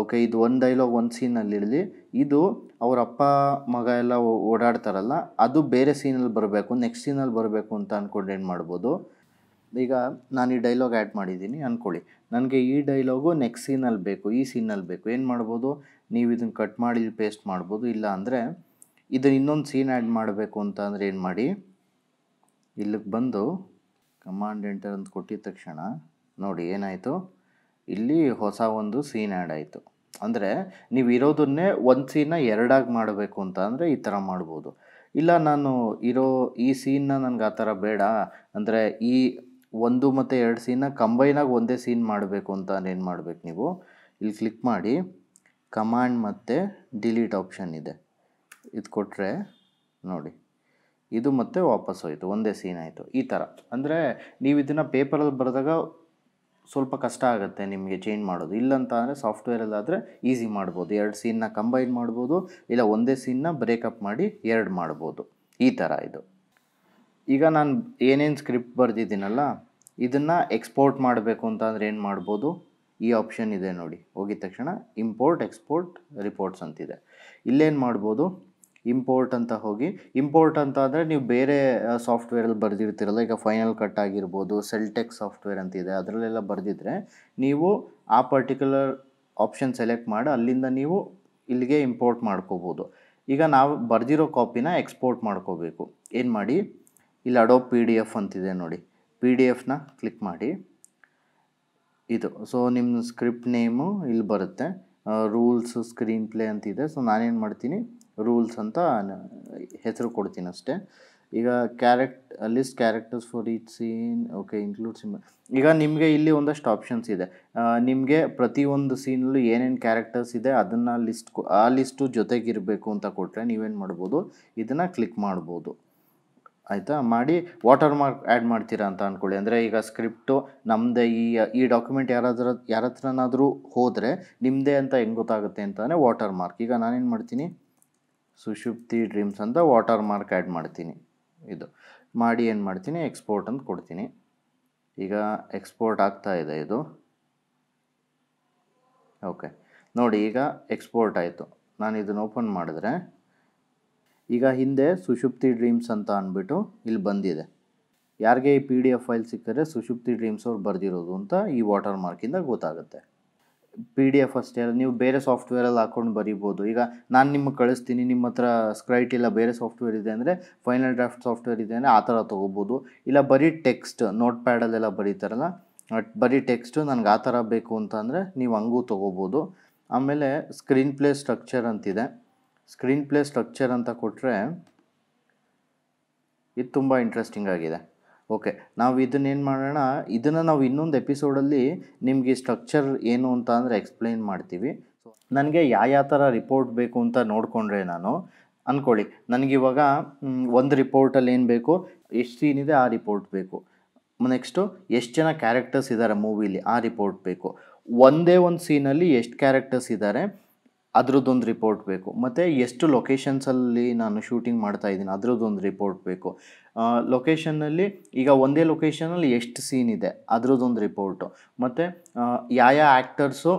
ಓಕೆ ಇದು ಒಂದು ಡೈಲಾಗ್ ಒಂದು ಸೀನಲ್ಲಿ ಇರಲಿ ಇದು ಅವ್ರ ಅಪ್ಪ ಮಗ ಎಲ್ಲ ಓಡಾಡ್ತಾರಲ್ಲ ಅದು ಬೇರೆ ಸೀನಲ್ಲಿ ಬರಬೇಕು ನೆಕ್ಸ್ಟ್ ಸೀನಲ್ಲಿ ಬರಬೇಕು ಅಂತ ಅಂದ್ಕೊಂಡು ಏನು ಮಾಡ್ಬೋದು ಈಗ ನಾನು ಈ ಡೈಲಾಗ್ ಆ್ಯಡ್ ಮಾಡಿದ್ದೀನಿ ಅಂದ್ಕೊಳ್ಳಿ ನನಗೆ ಈ ಡೈಲಾಗು ನೆಕ್ಸ್ಟ್ ಸೀನಲ್ಲಿ ಬೇಕು ಈ ಸೀನಲ್ಲಿ ಬೇಕು ಏನು ಮಾಡ್ಬೋದು ನೀವು ಇದನ್ನು ಕಟ್ ಮಾಡಿ ಪೇಸ್ಟ್ ಮಾಡ್ಬೋದು ಇಲ್ಲ ಅಂದರೆ ಇದನ್ನು ಇನ್ನೊಂದು ಸೀನ್ ಆ್ಯಡ್ ಮಾಡಬೇಕು ಅಂತ ಅಂದರೆ ಏನು ಮಾಡಿ ಇಲ್ಲಿಗೆ ಬಂದು ಕಮಾಂಡ್ ಎಂಟರ್ ಅಂತ ಕೊಟ್ಟಿದ ತಕ್ಷಣ ನೋಡಿ ಏನಾಯಿತು ಇಲ್ಲಿ ಹೊಸ ಒಂದು ಸೀನ್ ಆ್ಯಡ್ ಆಯಿತು ಅಂದರೆ ನೀವು ಇರೋದನ್ನೇ ಒಂದು ಸೀನ ಎರಡಾಗಿ ಮಾಡಬೇಕು ಅಂತ ಅಂದರೆ ಈ ಥರ ಮಾಡ್ಬೋದು ಇಲ್ಲ ನಾನು ಇರೋ ಈ ಸೀನ್ನ ನನಗೆ ಆ ಥರ ಬೇಡ ಅಂದರೆ ಈ ಒಂದು ಮತ್ತು ಎರಡು ಸೀನ ಕಂಬೈನಾಗಿ ಒಂದೇ ಸೀನ್ ಮಾಡಬೇಕು ಅಂತ ಏನು ಮಾಡಬೇಕು ನೀವು ಇಲ್ಲಿ ಕ್ಲಿಕ್ ಮಾಡಿ ಕಮಾಂಡ್ ಮತ್ತು ಡಿಲೀಟ್ ಆಪ್ಷನ್ ಇದೆ ಇದು ಕೊಟ್ಟರೆ ನೋಡಿ ಇದು ಮತ್ತೆ ವಾಪಸ್ ಹೋಯಿತು ಒಂದೇ ಸೀನ್ ಆಯಿತು ಈ ಥರ ಅಂದರೆ ನೀವು ಇದನ್ನು ಪೇಪರಲ್ಲಿ ಬರೆದಾಗ ಸ್ವಲ್ಪ ಕಷ್ಟ ಆಗುತ್ತೆ ನಿಮಗೆ ಚೇಂಜ್ ಮಾಡೋದು ಇಲ್ಲಂತ ಅಂದರೆ ಸಾಫ್ಟ್ವೇರಲ್ಲಾದರೆ ಈಸಿ ಮಾಡ್ಬೋದು ಎರಡು ಸೀನ್ನ ಕಂಬೈನ್ ಮಾಡ್ಬೋದು ಇಲ್ಲ ಒಂದೇ ಸೀನ್ನ ಬ್ರೇಕಪ್ ಮಾಡಿ ಎರಡು ಮಾಡ್ಬೋದು ಈ ಥರ ಇದು ಈಗ ನಾನು ಏನೇನು ಸ್ಕ್ರಿಪ್ಟ್ ಬರೆದಿದ್ದೀನಲ್ಲ ಇದನ್ನು ಎಕ್ಸ್ಪೋರ್ಟ್ ಮಾಡಬೇಕು ಅಂತ ಅಂದರೆ ಏನು ಮಾಡ್ಬೋದು ಈ ಆಪ್ಷನ್ ಇದೆ ನೋಡಿ ಹೋಗಿದ ತಕ್ಷಣ ಇಂಪೋರ್ಟ್ ಎಕ್ಸ್ಪೋರ್ಟ್ ರಿಪೋರ್ಟ್ಸ್ ಅಂತಿದೆ ಇಲ್ಲೇನು ಮಾಡ್ಬೋದು ಇಂಪೋರ್ಟ್ ಅಂತ ಹೋಗಿ ಇಂಪೋರ್ಟ್ ಅಂತ ನೀವು ಬೇರೆ ಸಾಫ್ಟ್ವೇರಲ್ಲಿ ಬರೆದಿರ್ತೀರಲ್ಲ ಈಗ ಫೈನಲ್ ಕಟ್ ಆಗಿರ್ಬೋದು ಸೆಲ್ಟೆಕ್ ಸಾಫ್ಟ್ವೇರ್ ಅಂತಿದೆ ಅದರಲ್ಲೆಲ್ಲ ಬರೆದಿದ್ರೆ ನೀವು ಆ ಪರ್ಟಿಕ್ಯುಲರ್ ಆಪ್ಷನ್ ಸೆಲೆಕ್ಟ್ ಮಾಡಿ ಅಲ್ಲಿಂದ ನೀವು ಇಲ್ಲಿಗೆ ಇಂಪೋರ್ಟ್ ಮಾಡ್ಕೋಬೋದು ಈಗ ನಾವು ಬರೆದಿರೋ ಕಾಪಿನ ಎಕ್ಸ್ಪೋರ್ಟ್ ಮಾಡ್ಕೋಬೇಕು ಏನು ಮಾಡಿ ಇಲ್ಲಿ ಅಡೋ ಪಿ ಡಿ ಎಫ್ ಅಂತಿದೆ ನೋಡಿ ಪಿ ಡಿ ಎಫ್ನ ಕ್ಲಿಕ್ ಮಾಡಿ ಇದು ಸೊ ನಿಮ್ಮ ಸ್ಕ್ರಿಪ್ಟ್ ನೇಮು ಇಲ್ಲಿ ಬರುತ್ತೆ ರೂಲ್ಸ್ ಸ್ಕ್ರೀನ್ ಪ್ಲೇ ಅಂತಿದೆ ಸೊ ನಾನೇನು ಮಾಡ್ತೀನಿ ರೂಲ್ಸ್ ಅಂತ ಹೆಸರು ಕೊಡ್ತೀನಿ ಅಷ್ಟೇ ಈಗ character list characters for each scene okay include ಸಿಮ್ ಈಗ ನಿಮಗೆ ಇಲ್ಲಿ ಒಂದಷ್ಟು ಆಪ್ಷನ್ಸ್ ಇದೆ ನಿಮಗೆ ಪ್ರತಿಯೊಂದು ಸೀನಲ್ಲೂ ಏನೇನು ಕ್ಯಾರೆಕ್ಟರ್ಸ್ ಇದೆ ಅದನ್ನು ಲಿಸ್ಟ್ ಆ ಲಿಸ್ಟು ಜೊತೆಗಿರಬೇಕು ಅಂತ ಕೊಟ್ಟರೆ ನೀವೇನು ಮಾಡ್ಬೋದು ಇದನ್ನು ಕ್ಲಿಕ್ ಮಾಡ್ಬೋದು ಆಯಿತಾ ಮಾಡಿ ವಾಟರ್ ಮಾರ್ಕ್ ಆ್ಯಡ್ ಮಾಡ್ತೀರಾ ಅಂತ ಅಂದ್ಕೊಳ್ಳಿ ಅಂದರೆ ಈಗ ಸ್ಕ್ರಿಪ್ಟು ನಮ್ಮದೇ ಈ ಈ ಡಾಕ್ಯುಮೆಂಟ್ ಯಾರಾದ್ರ ಯಾರ ಹತ್ರನಾದರೂ ಹೋದರೆ ನಿಮ್ಮದೇ ಅಂತ ಹೆಂಗೆ ಗೊತ್ತಾಗುತ್ತೆ ಅಂತಾನೆ ವಾಟರ್ ಮಾರ್ಕ್ ಈಗ ನಾನೇನು ಮಾಡ್ತೀನಿ ಸುಶುಪ್ತಿ ಡ್ರೀಮ್ಸ್ ಅಂತ ವಾಟರ್ ಮಾರ್ಕ್ ಆ್ಯಡ್ ಮಾಡ್ತೀನಿ ಇದು ಮಾಡಿ ಏನು ಮಾಡ್ತೀನಿ ಎಕ್ಸ್ಪೋರ್ಟ್ ಅಂತ ಕೊಡ್ತೀನಿ ಈಗ ಎಕ್ಸ್ಪೋರ್ಟ್ ಆಗ್ತಾ ಇದೆ ಇದು ಓಕೆ ನೋಡಿ ಈಗ ಎಕ್ಸ್ಪೋರ್ಟ್ ಆಯಿತು ನಾನು ಇದನ್ನು ಓಪನ್ ಮಾಡಿದ್ರೆ ಈಗ ಹಿಂದೆ ಸುಷುಪ್ತಿ ಡ್ರೀಮ್ಸ್ ಅಂತ ಅಂದ್ಬಿಟ್ಟು ಇಲ್ಲಿ ಬಂದಿದೆ ಯಾರಿಗೆ ಈ ಪಿ ಡಿ ಎಫ್ ಫೈಲ್ ಸಿಕ್ಕರೆ ಸುಶುಪ್ತಿ ಡ್ರೀಮ್ಸ್ ಅವ್ರು ಬರೆದಿರೋದು ಅಂತ ಈ ವಾಟರ್ ಮಾರ್ಕಿಂದ ಗೊತ್ತಾಗುತ್ತೆ ಪಿ ಡಿ ಎಫ್ ಅಷ್ಟೇ ಅಲ್ಲ ನೀವು ಬೇರೆ ಸಾಫ್ಟ್ವೇರಲ್ಲಿ ಹಾಕೊಂಡು ಬರಿಬೋದು ಈಗ ನಾನು ನಿಮಗೆ ಕಳಿಸ್ತೀನಿ ನಿಮ್ಮ ಹತ್ರ ಸ್ಕ್ರೈಟ್ ಇಲ್ಲ ಬೇರೆ ಸಾಫ್ಟ್ವೇರ್ ಇದೆ ಅಂದರೆ ಫೈನಲ್ ಡ್ರಾಫ್ಟ್ ಸಾಫ್ಟ್ವೇರ್ ಇದೆ ಅಂದರೆ ಆ ಥರ ತೊಗೋಬೋದು ಇಲ್ಲ ಬರೀ ಟೆಕ್ಸ್ಟ್ ನೋಟ್ ಪ್ಯಾಡಲ್ಲೆಲ್ಲ ಬರೀತಾರಲ್ಲ ಬರೀ ಟೆಕ್ಸ್ಟು ನನಗೆ ಆ ಥರ ಬೇಕು ಅಂತಂದರೆ ನೀವು ಹಂಗೂ ತೊಗೋಬೋದು ಆಮೇಲೆ ಸ್ಕ್ರೀನ್ ಪ್ಲೇ ಸ್ಟ್ರಕ್ಚರ್ ಅಂತಿದೆ ಸ್ಕ್ರೀನ್ ಪ್ಲೇ ಸ್ಟ್ರಕ್ಚರ್ ಅಂತ ಕೊಟ್ಟರೆ ಇದು ತುಂಬ ಇಂಟ್ರೆಸ್ಟಿಂಗ್ ಆಗಿದೆ ಓಕೆ ನಾವು ಇದನ್ನೇನು ಮಾಡೋಣ ಇದನ್ನು ನಾವು ಇನ್ನೊಂದು ಎಪಿಸೋಡಲ್ಲಿ ನಿಮಗೆ ಸ್ಟ್ರಕ್ಚರ್ ಏನು ಅಂತ ಅಂದರೆ ಎಕ್ಸ್ಪ್ಲೈನ್ ಮಾಡ್ತೀವಿ ಸೊ ನನಗೆ ಯಾವ ಥರ ರಿಪೋರ್ಟ್ ಬೇಕು ಅಂತ ನೋಡಿಕೊಂಡ್ರೆ ನಾನು ಅಂದ್ಕೊಳ್ಳಿ ನನಗಿವಾಗ ಒಂದು ರಿಪೋರ್ಟಲ್ಲಿ ಏನು ಬೇಕು ಎಷ್ಟು ಏನಿದೆ ಆ ರಿಪೋರ್ಟ್ ಬೇಕು ನೆಕ್ಸ್ಟು ಎಷ್ಟು ಜನ ಕ್ಯಾರೆಕ್ಟರ್ಸ್ ಇದ್ದಾರೆ ಮೂವಿಲಿ ಆ ರಿಪೋರ್ಟ್ ಬೇಕು ಒಂದೇ ಒಂದು ಸೀನಲ್ಲಿ ಎಷ್ಟು ಕ್ಯಾರೆಕ್ಟರ್ಸ್ ಇದ್ದಾರೆ ಅದ್ರದ್ದೊಂದು ರಿಪೋರ್ಟ್ ಬೇಕು ಮತ್ತು ಎಷ್ಟು ಲೊಕೇಶನ್ಸಲ್ಲಿ ನಾನು ಶೂಟಿಂಗ್ ಮಾಡ್ತಾ ಇದ್ದೀನಿ ಅದ್ರದ್ದೊಂದು ರಿಪೋರ್ಟ್ ಬೇಕು ಲೊಕೇಶನ್ನಲ್ಲಿ ಈಗ ಒಂದೇ ಲೊಕೇಶನಲ್ಲಿ ಎಷ್ಟು ಸೀನ್ ಇದೆ ಅದ್ರದ್ದೊಂದು ರಿಪೋರ್ಟು ಮತ್ತು ಯಾವ ಯಾವ ಆ್ಯಕ್ಟರ್ಸು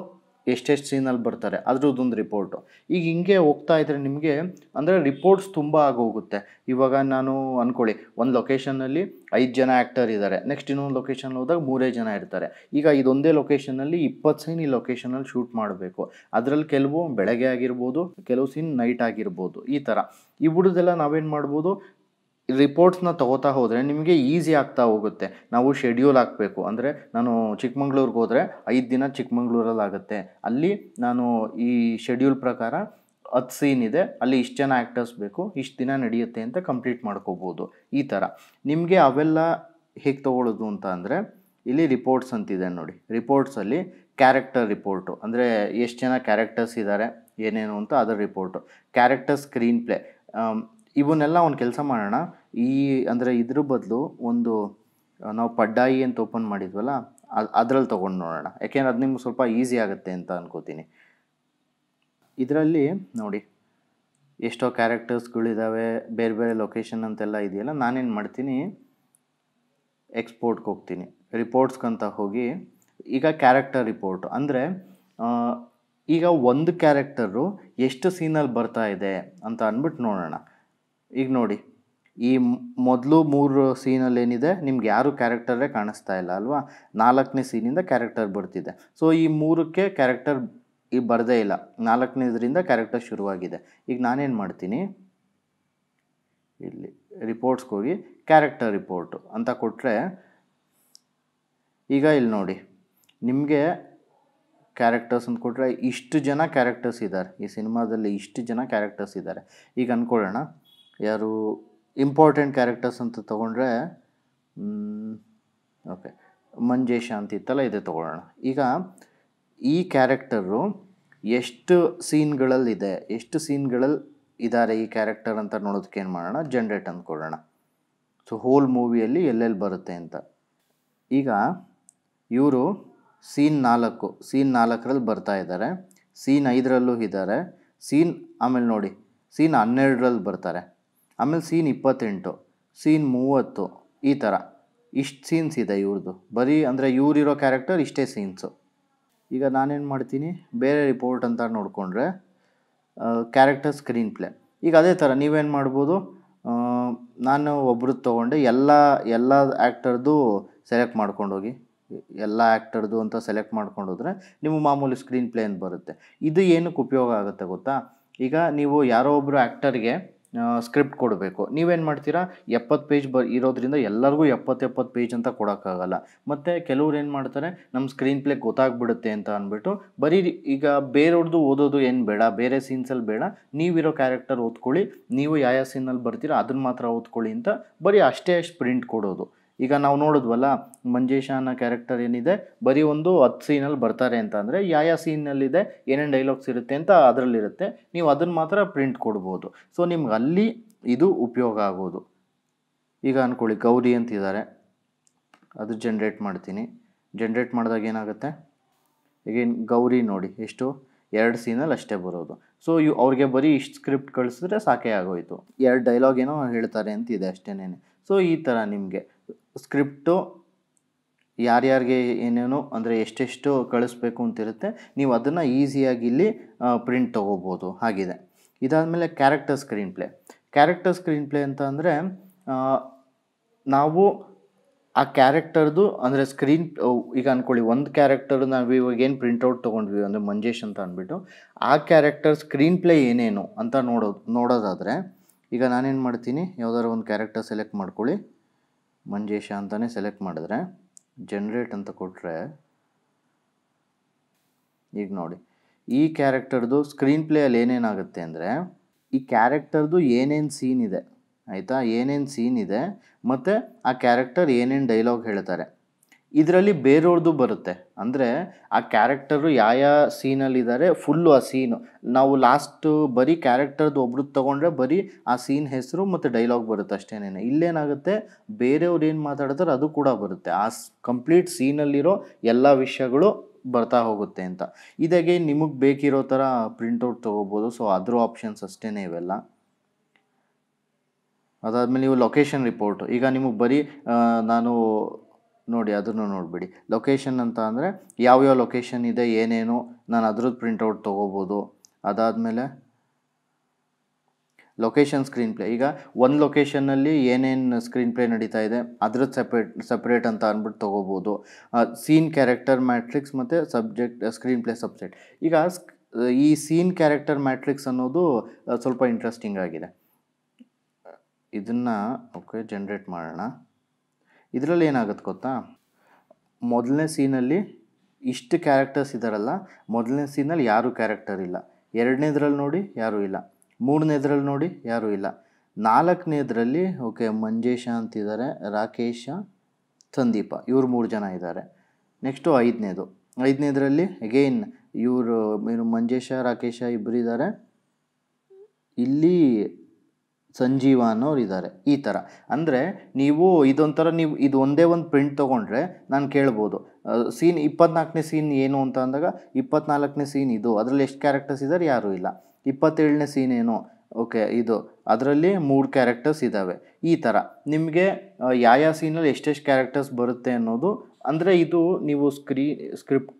ಎಷ್ಟೆಷ್ಟು ಸೀನಲ್ಲಿ ಬರ್ತಾರೆ ಅದ್ರದ್ದೊಂದು ರಿಪೋರ್ಟು ಈಗ ಹಿಂಗೆ ಹೋಗ್ತಾ ಇದ್ರೆ ನಿಮಗೆ ಅಂದರೆ ರಿಪೋರ್ಟ್ಸ್ ತುಂಬ ಆಗೋಗುತ್ತೆ ಇವಾಗ ನಾನು ಅಂದ್ಕೊಳ್ಳಿ ಒಂದು ಲೊಕೇಶನಲ್ಲಿ ಐದು ಜನ ಆ್ಯಕ್ಟರ್ ಇದ್ದಾರೆ ನೆಕ್ಸ್ಟ್ ಇನ್ನೊಂದು ಲೊಕೇಶನ್ ಹೋದಾಗ ಮೂರೇ ಜನ ಇರ್ತಾರೆ ಈಗ ಇದೊಂದೇ ಲೊಕೇಶನಲ್ಲಿ ಇಪ್ಪತ್ತು ಸೀನ್ ಈ ಲೊಕೇಶನಲ್ಲಿ ಶೂಟ್ ಮಾಡಬೇಕು ಅದರಲ್ಲಿ ಕೆಲವು ಬೆಳಗ್ಗೆ ಆಗಿರ್ಬೋದು ಕೆಲವು ಸೀನ್ ನೈಟ್ ಆಗಿರ್ಬೋದು ಈ ಥರ ಇವುಡ್ದೆಲ್ಲ ನಾವೇನು ಮಾಡ್ಬೋದು ರಿಪೋರ್ಟ್ಸ್ನ ತಗೋತಾ ಹೋದರೆ ನಿಮಗೆ ಈಸಿ ಆಗ್ತಾ ಹೋಗುತ್ತೆ ನಾವು ಶೆಡ್ಯೂಲ್ ಹಾಕಬೇಕು ಅಂದರೆ ನಾನು ಚಿಕ್ಕಮಂಗ್ಳೂರ್ಗೆ ಹೋದರೆ ಐದು ದಿನ ಚಿಕ್ಕಮಂಗ್ಳೂರಲ್ಲಿ ಆಗುತ್ತೆ ಅಲ್ಲಿ ನಾನು ಈ ಶೆಡ್ಯೂಲ್ ಪ್ರಕಾರ ಹತ್ತು ಸೀನ್ ಇದೆ ಅಲ್ಲಿ ಇಷ್ಟು ಜನ ಆ್ಯಕ್ಟರ್ಸ್ ಬೇಕು ಇಷ್ಟು ದಿನ ನಡೆಯುತ್ತೆ ಅಂತ ಕಂಪ್ಲೀಟ್ ಮಾಡ್ಕೋಬೋದು ಈ ಥರ ನಿಮಗೆ ಅವೆಲ್ಲ ಹೇಗೆ ತೊಗೊಳ್ಳೋದು ಅಂತ ಅಂದರೆ ಇಲ್ಲಿ ರಿಪೋರ್ಟ್ಸ್ ಅಂತಿದೆ ನೋಡಿ ರಿಪೋರ್ಟ್ಸಲ್ಲಿ ಕ್ಯಾರೆಕ್ಟರ್ ರಿಪೋರ್ಟು ಅಂದರೆ ಎಷ್ಟು ಜನ ಕ್ಯಾರೆಕ್ಟರ್ಸ್ ಇದ್ದಾರೆ ಏನೇನು ಅಂತ ಅದರ ರಿಪೋರ್ಟು ಕ್ಯಾರೆಕ್ಟರ್ ಸ್ಕ್ರೀನ್ ಪ್ಲೇ ಇವನ್ನೆಲ್ಲ ಒಂದು ಕೆಲಸ ಮಾಡೋಣ ಈ ಅಂದರೆ ಇದ್ರ ಬದಲು ಒಂದು ನಾವು ಪಡ್ಡಾಯಿ ಅಂತ ಓಪನ್ ಮಾಡಿದ್ವಲ್ಲ ಅದರಲ್ಲಿ ಅದ್ರಲ್ಲಿ ತೊಗೊಂಡು ನೋಡೋಣ ಯಾಕೆಂದ್ರೆ ಅದು ನಿಮ್ಗೆ ಸ್ವಲ್ಪ ಈಸಿ ಆಗುತ್ತೆ ಅಂತ ಅನ್ಕೋತೀನಿ ಇದರಲ್ಲಿ ನೋಡಿ ಎಷ್ಟೋ ಕ್ಯಾರೆಕ್ಟರ್ಸ್ಗಳಿದ್ದಾವೆ ಬೇರೆ ಬೇರೆ ಲೊಕೇಶನ್ ಅಂತೆಲ್ಲ ಇದೆಯಲ್ಲ ನಾನೇನು ಮಾಡ್ತೀನಿ ಎಕ್ಸ್ಪೋರ್ಟ್ಗೆ ಹೋಗ್ತೀನಿ ರಿಪೋರ್ಟ್ಸ್ಗಂತ ಹೋಗಿ ಈಗ ಕ್ಯಾರೆಕ್ಟರ್ ರಿಪೋರ್ಟ್ ಅಂದರೆ ಈಗ ಒಂದು ಕ್ಯಾರೆಕ್ಟರು ಎಷ್ಟು ಸೀನಲ್ಲಿ ಬರ್ತಾ ಇದೆ ಅಂತ ಅಂದ್ಬಿಟ್ಟು ನೋಡೋಣ ಈಗ ನೋಡಿ ಈ ಮೊದಲು ಮೂರು ಸೀನಲ್ಲಿ ಏನಿದೆ ನಿಮ್ಗೆ ಯಾರು ಕ್ಯಾರೆಕ್ಟರೇ ಕಾಣಿಸ್ತಾ ಇಲ್ಲ ಅಲ್ವಾ ನಾಲ್ಕನೇ ಸೀನಿಂದ ಕ್ಯಾರೆಕ್ಟರ್ ಬರ್ತಿದೆ ಸೊ ಈ ಮೂರಕ್ಕೆ ಕ್ಯಾರೆಕ್ಟರ್ ಈ ಬರದೇ ಇಲ್ಲ ನಾಲ್ಕನೇದರಿಂದ ಕ್ಯಾರೆಕ್ಟರ್ ಶುರುವಾಗಿದೆ ಈಗ ನಾನೇನು ಮಾಡ್ತೀನಿ ಇಲ್ಲಿ ರಿಪೋರ್ಟ್ಸ್ಗೆ ಹೋಗಿ ಕ್ಯಾರೆಕ್ಟರ್ ರಿಪೋರ್ಟು ಅಂತ ಕೊಟ್ಟರೆ ಈಗ ಇಲ್ಲಿ ನೋಡಿ ನಿಮಗೆ ಕ್ಯಾರೆಕ್ಟರ್ಸ್ ಅಂತ ಕೊಟ್ಟರೆ ಇಷ್ಟು ಜನ ಕ್ಯಾರೆಕ್ಟರ್ಸ್ ಇದ್ದಾರೆ ಈ ಸಿನಿಮಾದಲ್ಲಿ ಇಷ್ಟು ಜನ ಕ್ಯಾರೆಕ್ಟರ್ಸ್ ಇದ್ದಾರೆ ಈಗ ಅಂದ್ಕೊಳ್ಳೋಣ ಯಾರು ಇಂಪಾರ್ಟೆಂಟ್ ಕ್ಯಾರೆಕ್ಟರ್ಸ್ ಅಂತ ತೊಗೊಂಡ್ರೆ ಓಕೆ ಮಂಜೇಶ ಅಂತ ಇತ್ತಲ್ಲ ಇದೆ ತೊಗೊಳ್ಳೋಣ ಈಗ ಈ ಕ್ಯಾರೆಕ್ಟರು ಎಷ್ಟು ಇದೆ ಎಷ್ಟು ಸೀನ್ಗಳಲ್ಲಿ ಇದ್ದಾರೆ ಈ ಕ್ಯಾರೆಕ್ಟರ್ ಅಂತ ನೋಡೋದಕ್ಕೆ ಏನು ಮಾಡೋಣ ಜನ್ರೇಟ್ ಅಂದ್ಕೊಡೋಣ ಸೊ ಹೋಲ್ ಮೂವಿಯಲ್ಲಿ ಎಲ್ಲೆಲ್ಲಿ ಬರುತ್ತೆ ಅಂತ ಈಗ ಇವರು ಸೀನ್ ನಾಲ್ಕು ಸೀನ್ ನಾಲ್ಕರಲ್ಲಿ ಬರ್ತಾ ಇದ್ದಾರೆ ಸೀನ್ ಐದರಲ್ಲೂ ಇದ್ದಾರೆ ಸೀನ್ ಆಮೇಲೆ ನೋಡಿ ಸೀನ್ ಹನ್ನೆರಡರಲ್ಲಿ ಬರ್ತಾರೆ ಆಮೇಲೆ ಸೀನ್ ಇಪ್ಪತ್ತೆಂಟು ಸೀನ್ ಮೂವತ್ತು ಈ ಥರ ಇಷ್ಟು ಸೀನ್ಸ್ ಇದೆ ಇವ್ರದ್ದು ಬರೀ ಅಂದರೆ ಇವರಿರೋ ಕ್ಯಾರೆಕ್ಟರ್ ಇಷ್ಟೇ ಸೀನ್ಸು ಈಗ ನಾನೇನು ಮಾಡ್ತೀನಿ ಬೇರೆ ರಿಪೋರ್ಟ್ ಅಂತ ನೋಡಿಕೊಂಡ್ರೆ ಕ್ಯಾರೆಕ್ಟರ್ ಸ್ಕ್ರೀನ್ ಪ್ಲೇ ಈಗ ಅದೇ ಥರ ನೀವೇನು ಮಾಡ್ಬೋದು ನಾನು ಒಬ್ರದ್ದು ತೊಗೊಂಡೆ ಎಲ್ಲ ಎಲ್ಲ ಆ್ಯಕ್ಟರ್ದು ಸೆಲೆಕ್ಟ್ ಮಾಡ್ಕೊಂಡೋಗಿ ಎಲ್ಲ ಆ್ಯಕ್ಟರ್ದು ಅಂತ ಸೆಲೆಕ್ಟ್ ಮಾಡ್ಕೊಂಡೋದ್ರೆ ನಿಮ್ಮ ಮಾಮೂಲಿ ಸ್ಕ್ರೀನ್ ಪ್ಲೇ ಅಂತ ಬರುತ್ತೆ ಇದು ಏನಕ್ಕೆ ಉಪಯೋಗ ಆಗುತ್ತೆ ಗೊತ್ತಾ ಈಗ ನೀವು ಯಾರೋ ಒಬ್ಬರು ಆ್ಯಕ್ಟರ್ಗೆ ಸ್ಕ್ರಿಪ್ಟ್ ಕೊಡಬೇಕು ನೀವೇನು ಮಾಡ್ತೀರಾ ಎಪ್ಪತ್ತು ಪೇಜ್ ಬ ಇರೋದ್ರಿಂದ ಎಲ್ಲರಿಗೂ ಎಪ್ಪತ್ತು ಎಪ್ಪತ್ತು ಪೇಜ್ ಅಂತ ಕೊಡೋಕ್ಕಾಗಲ್ಲ ಮತ್ತು ಕೆಲವ್ರು ಏನು ಮಾಡ್ತಾರೆ ನಮ್ಮ ಸ್ಕ್ರೀನ್ ಪ್ಲೇ ಗೊತ್ತಾಗ್ಬಿಡುತ್ತೆ ಅಂತ ಅಂದ್ಬಿಟ್ಟು ಬರೀ ಈಗ ಬೇರೆಯವ್ರದ್ದು ಓದೋದು ಏನು ಬೇಡ ಬೇರೆ ಸೀನ್ಸಲ್ಲಿ ಬೇಡ ನೀವಿರೋ ಕ್ಯಾರೆಕ್ಟರ್ ಓದ್ಕೊಳ್ಳಿ ನೀವು ಯಾವ ಯಾವ ಸೀನಲ್ಲಿ ಬರ್ತೀರಾ ಅದನ್ನು ಮಾತ್ರ ಓದ್ಕೊಳ್ಳಿ ಅಂತ ಬರೀ ಅಷ್ಟೇ ಅಷ್ಟು ಪ್ರಿಂಟ್ ಕೊಡೋದು ಈಗ ನಾವು ನೋಡಿದ್ವಲ್ಲ ಮಂಜೇಶ ಅನ್ನೋ ಕ್ಯಾರೆಕ್ಟರ್ ಏನಿದೆ ಬರೀ ಒಂದು ಹತ್ತು ಸೀನಲ್ಲಿ ಬರ್ತಾರೆ ಅಂತ ಅಂದರೆ ಯಾವ ಯಾವ ಸೀನಲ್ಲಿದೆ ಏನೇನು ಡೈಲಾಗ್ಸ್ ಇರುತ್ತೆ ಅಂತ ಅದರಲ್ಲಿರುತ್ತೆ ನೀವು ಅದನ್ನು ಮಾತ್ರ ಪ್ರಿಂಟ್ ಕೊಡ್ಬೋದು ಸೊ ನಿಮ್ಗೆ ಅಲ್ಲಿ ಇದು ಉಪಯೋಗ ಆಗೋದು ಈಗ ಅಂದ್ಕೊಳ್ಳಿ ಗೌರಿ ಅಂತಿದ್ದಾರೆ ಅದು ಜನ್ರೇಟ್ ಮಾಡ್ತೀನಿ ಜನ್ರೇಟ್ ಮಾಡಿದಾಗ ಏನಾಗುತ್ತೆ ಈಗೇನು ಗೌರಿ ನೋಡಿ ಎಷ್ಟು ಎರಡು ಸೀನಲ್ಲಿ ಅಷ್ಟೇ ಬರೋದು ಸೊ ಇವು ಅವ್ರಿಗೆ ಬರೀ ಇಷ್ಟು ಸ್ಕ್ರಿಪ್ಟ್ ಕಳಿಸಿದ್ರೆ ಸಾಕೆ ಆಗೋಯಿತು ಎರಡು ಡೈಲಾಗ್ ಏನೋ ಹೇಳ್ತಾರೆ ಅಂತ ಇದೆ ಅಷ್ಟೇನೇ ಸೊ ಈ ಥರ ನಿಮಗೆ ಸ್ಕ್ರಿಪ್ಟು ಯಾರ್ಯಾರಿಗೆ ಏನೇನು ಅಂದರೆ ಎಷ್ಟೆಷ್ಟು ಕಳಿಸ್ಬೇಕು ಅಂತಿರುತ್ತೆ ನೀವು ಅದನ್ನು ಈಸಿಯಾಗಿ ಇಲ್ಲಿ ಪ್ರಿಂಟ್ ತೊಗೋಬೋದು ಹಾಗಿದೆ ಇದಾದಮೇಲೆ character screen play character screen play ಅಂತ ಅಂದರೆ ನಾವು ಆ ಕ್ಯಾರೆಕ್ಟರ್ದು ಅಂದರೆ ಸ್ಕ್ರೀನ್ ಈಗ ಅಂದ್ಕೊಳ್ಳಿ ಒಂದು ಕ್ಯಾರೆಕ್ಟರ್ ನಾವು ಇವಾಗ ಏನು ಪ್ರಿಂಟೌಟ್ ತೊಗೊಂಡ್ವಿ ಅಂದರೆ ಮಂಜೇಶ್ ಅಂತ ಅಂದ್ಬಿಟ್ಟು ಆ ಕ್ಯಾರೆಕ್ಟರ್ ಸ್ಕ್ರೀನ್ ಪ್ಲೇ ಏನೇನು ಅಂತ ನೋಡೋ ನೋಡೋದಾದರೆ ಈಗ ನಾನೇನು ಮಾಡ್ತೀನಿ ಯಾವುದಾದ್ರು ಒಂದು ಕ್ಯಾರೆಕ್ಟರ್ ಸೆಲೆಕ್ಟ್ ಮಾಡ್ಕೊಳ್ಳಿ ಮಂಜೇಶ ಅಂತಲೇ ಸೆಲೆಕ್ಟ್ ಮಾಡಿದ್ರೆ ಜನ್ರೇಟ್ ಅಂತ ಕೊಟ್ಟರೆ ಈಗ ನೋಡಿ ಈ ಕ್ಯಾರೆಕ್ಟರ್ದು ಸ್ಕ್ರೀನ್ ಪ್ಲೇಯಲ್ಲಿ ಏನೇನಾಗುತ್ತೆ ಅಂದರೆ ಈ ಕ್ಯಾರೆಕ್ಟರ್ದು ಏನೇನು ಸೀನ್ ಇದೆ ಆಯಿತಾ ಏನೇನು ಸೀನ್ ಇದೆ ಮತ್ತು ಆ ಕ್ಯಾರೆಕ್ಟರ್ ಏನೇನು ಡೈಲಾಗ್ ಹೇಳ್ತಾರೆ ಇದರಲ್ಲಿ ಬೇರೆಯವ್ರದ್ದು ಬರುತ್ತೆ ಅಂದರೆ ಆ ಕ್ಯಾರೆಕ್ಟರು ಯಾವ ಸೀನಲ್ಲಿದ್ದಾರೆ ಫುಲ್ಲು ಆ ಸೀನು ನಾವು ಲಾಸ್ಟು ಬರೀ ಕ್ಯಾರೆಕ್ಟರ್ದು ಒಬ್ರದ್ದು ತೊಗೊಂಡ್ರೆ ಬರೀ ಆ ಸೀನ್ ಹೆಸರು ಮತ್ತು ಡೈಲಾಗ್ ಬರುತ್ತೆ ಅಷ್ಟೇನೇ ಇಲ್ಲೇನಾಗುತ್ತೆ ಬೇರೆಯವ್ರು ಏನು ಮಾತಾಡ್ತಾರೆ ಅದು ಕೂಡ ಬರುತ್ತೆ ಆ ಕಂಪ್ಲೀಟ್ ಸೀನಲ್ಲಿರೋ ಎಲ್ಲ ವಿಷಯಗಳು ಬರ್ತಾ ಹೋಗುತ್ತೆ ಅಂತ ಇದಾಗೆ ನಿಮಗೆ ಬೇಕಿರೋ ಥರ ಪ್ರಿಂಟೌಟ್ ತೊಗೋಬೋದು ಸೊ ಅದ್ರ ಆಪ್ಷನ್ಸ್ ಅಷ್ಟೇ ಇವೆಲ್ಲ ಅದಾದಮೇಲೆ ನೀವು ಲೊಕೇಶನ್ ರಿಪೋರ್ಟ್ ಈಗ ನಿಮಗೆ ಬರೀ ನಾನು ನೋಡಿ ಅದನ್ನು ನೋಡಿಬಿಡಿ ಲೊಕೇಶನ್ ಅಂತ ಅಂದರೆ ಯಾವ್ಯಾವ ಲೊಕೇಶನ್ ಇದೆ ಏನೇನು ನಾನು ಅದ್ರದ್ದು ಪ್ರಿಂಟೌಟ್ ತೊಗೋಬೋದು ಅದಾದಮೇಲೆ ಲೊಕೇಶನ್ ಸ್ಕ್ರೀನ್ ಪ್ಲೇ ಈಗ ಒಂದು ಲೊಕೇಶನ್ನಲ್ಲಿ ಏನೇನು ಸ್ಕ್ರೀನ್ ಪ್ಲೇ ನಡೀತಾ ಇದೆ ಅದ್ರದ್ದು ಸಪ್ರೇಟ್ ಸಪ್ರೇಟ್ ಅಂತ ಅಂದ್ಬಿಟ್ಟು ತೊಗೋಬೋದು ಸೀನ್ ಕ್ಯಾರೆಕ್ಟರ್ ಮ್ಯಾಟ್ರಿಕ್ಸ್ ಮತ್ತು ಸಬ್ಜೆಕ್ಟ್ ಸ್ಕ್ರೀನ್ ಪ್ಲೇ ಸಬ್ಸೆಟ್ ಈಗ ಈ ಸೀನ್ ಕ್ಯಾರೆಕ್ಟರ್ ಮ್ಯಾಟ್ರಿಕ್ಸ್ ಅನ್ನೋದು ಸ್ವಲ್ಪ ಇಂಟ್ರೆಸ್ಟಿಂಗ್ ಆಗಿದೆ ಇದನ್ನು ಓಕೆ ಜನ್ರೇಟ್ ಮಾಡೋಣ ಇದರಲ್ಲಿ ಏನಾಗುತ್ತೆ ಗೊತ್ತಾ ಮೊದಲನೇ ಸೀನಲ್ಲಿ ಇಷ್ಟು ಕ್ಯಾರೆಕ್ಟರ್ಸ್ ಇದ್ದಾರಲ್ಲ ಮೊದಲನೇ ಸೀನಲ್ಲಿ ಯಾರೂ ಕ್ಯಾರೆಕ್ಟರ್ ಇಲ್ಲ ಎರಡನೇದ್ರಲ್ಲಿ ನೋಡಿ ಯಾರೂ ಇಲ್ಲ ಮೂರನೇದ್ರಲ್ಲಿ ನೋಡಿ ಯಾರೂ ಇಲ್ಲ ನಾಲ್ಕನೇದ್ರಲ್ಲಿ ಓಕೆ ಮಂಜೇಶ ಅಂತಿದ್ದಾರೆ ರಾಕೇಶ ಸಂದೀಪ ಇವರು ಮೂರು ಜನ ಇದ್ದಾರೆ ನೆಕ್ಸ್ಟು ಐದನೇದು ಐದನೇದ್ರಲ್ಲಿ ಅಗೇನ್ ಇವರು ಇವರು ಮಂಜೇಶ ರಾಕೇಶ ಇಬ್ಬರಿದ್ದಾರೆ ಇಲ್ಲಿ ಸಂಜೀವ ಅನ್ನೋರು ಇದ್ದಾರೆ ಈ ಥರ ಅಂದರೆ ನೀವು ಇದೊಂಥರ ನೀವು ಇದು ಒಂದೇ ಒಂದು ಪ್ರಿಂಟ್ ತೊಗೊಂಡ್ರೆ ನಾನು ಕೇಳ್ಬೋದು ಸೀನ್ ಇಪ್ಪತ್ನಾಲ್ಕನೇ ಸೀನ್ ಏನು ಅಂತ ಅಂದಾಗ ಇಪ್ಪತ್ನಾಲ್ಕನೇ ಸೀನ್ ಇದು ಅದರಲ್ಲಿ ಎಷ್ಟು ಕ್ಯಾರೆಕ್ಟರ್ಸ್ ಇದ್ದಾರೆ ಯಾರೂ ಇಲ್ಲ ಇಪ್ಪತ್ತೇಳನೇ ಸೀನ್ ಏನು ಓಕೆ ಇದು ಅದರಲ್ಲಿ ಮೂರು ಕ್ಯಾರೆಕ್ಟರ್ಸ್ ಇದ್ದಾವೆ ಈ ಥರ ನಿಮಗೆ ಯಾವ ಯಾವ ಸೀನಲ್ಲಿ ಎಷ್ಟೆಷ್ಟು ಕ್ಯಾರೆಕ್ಟರ್ಸ್ ಬರುತ್ತೆ ಅನ್ನೋದು ಅಂದರೆ ಇದು ನೀವು ಸ್ಕ್ರೀ ಸ್ಕ್ರಿಪ್ಟ್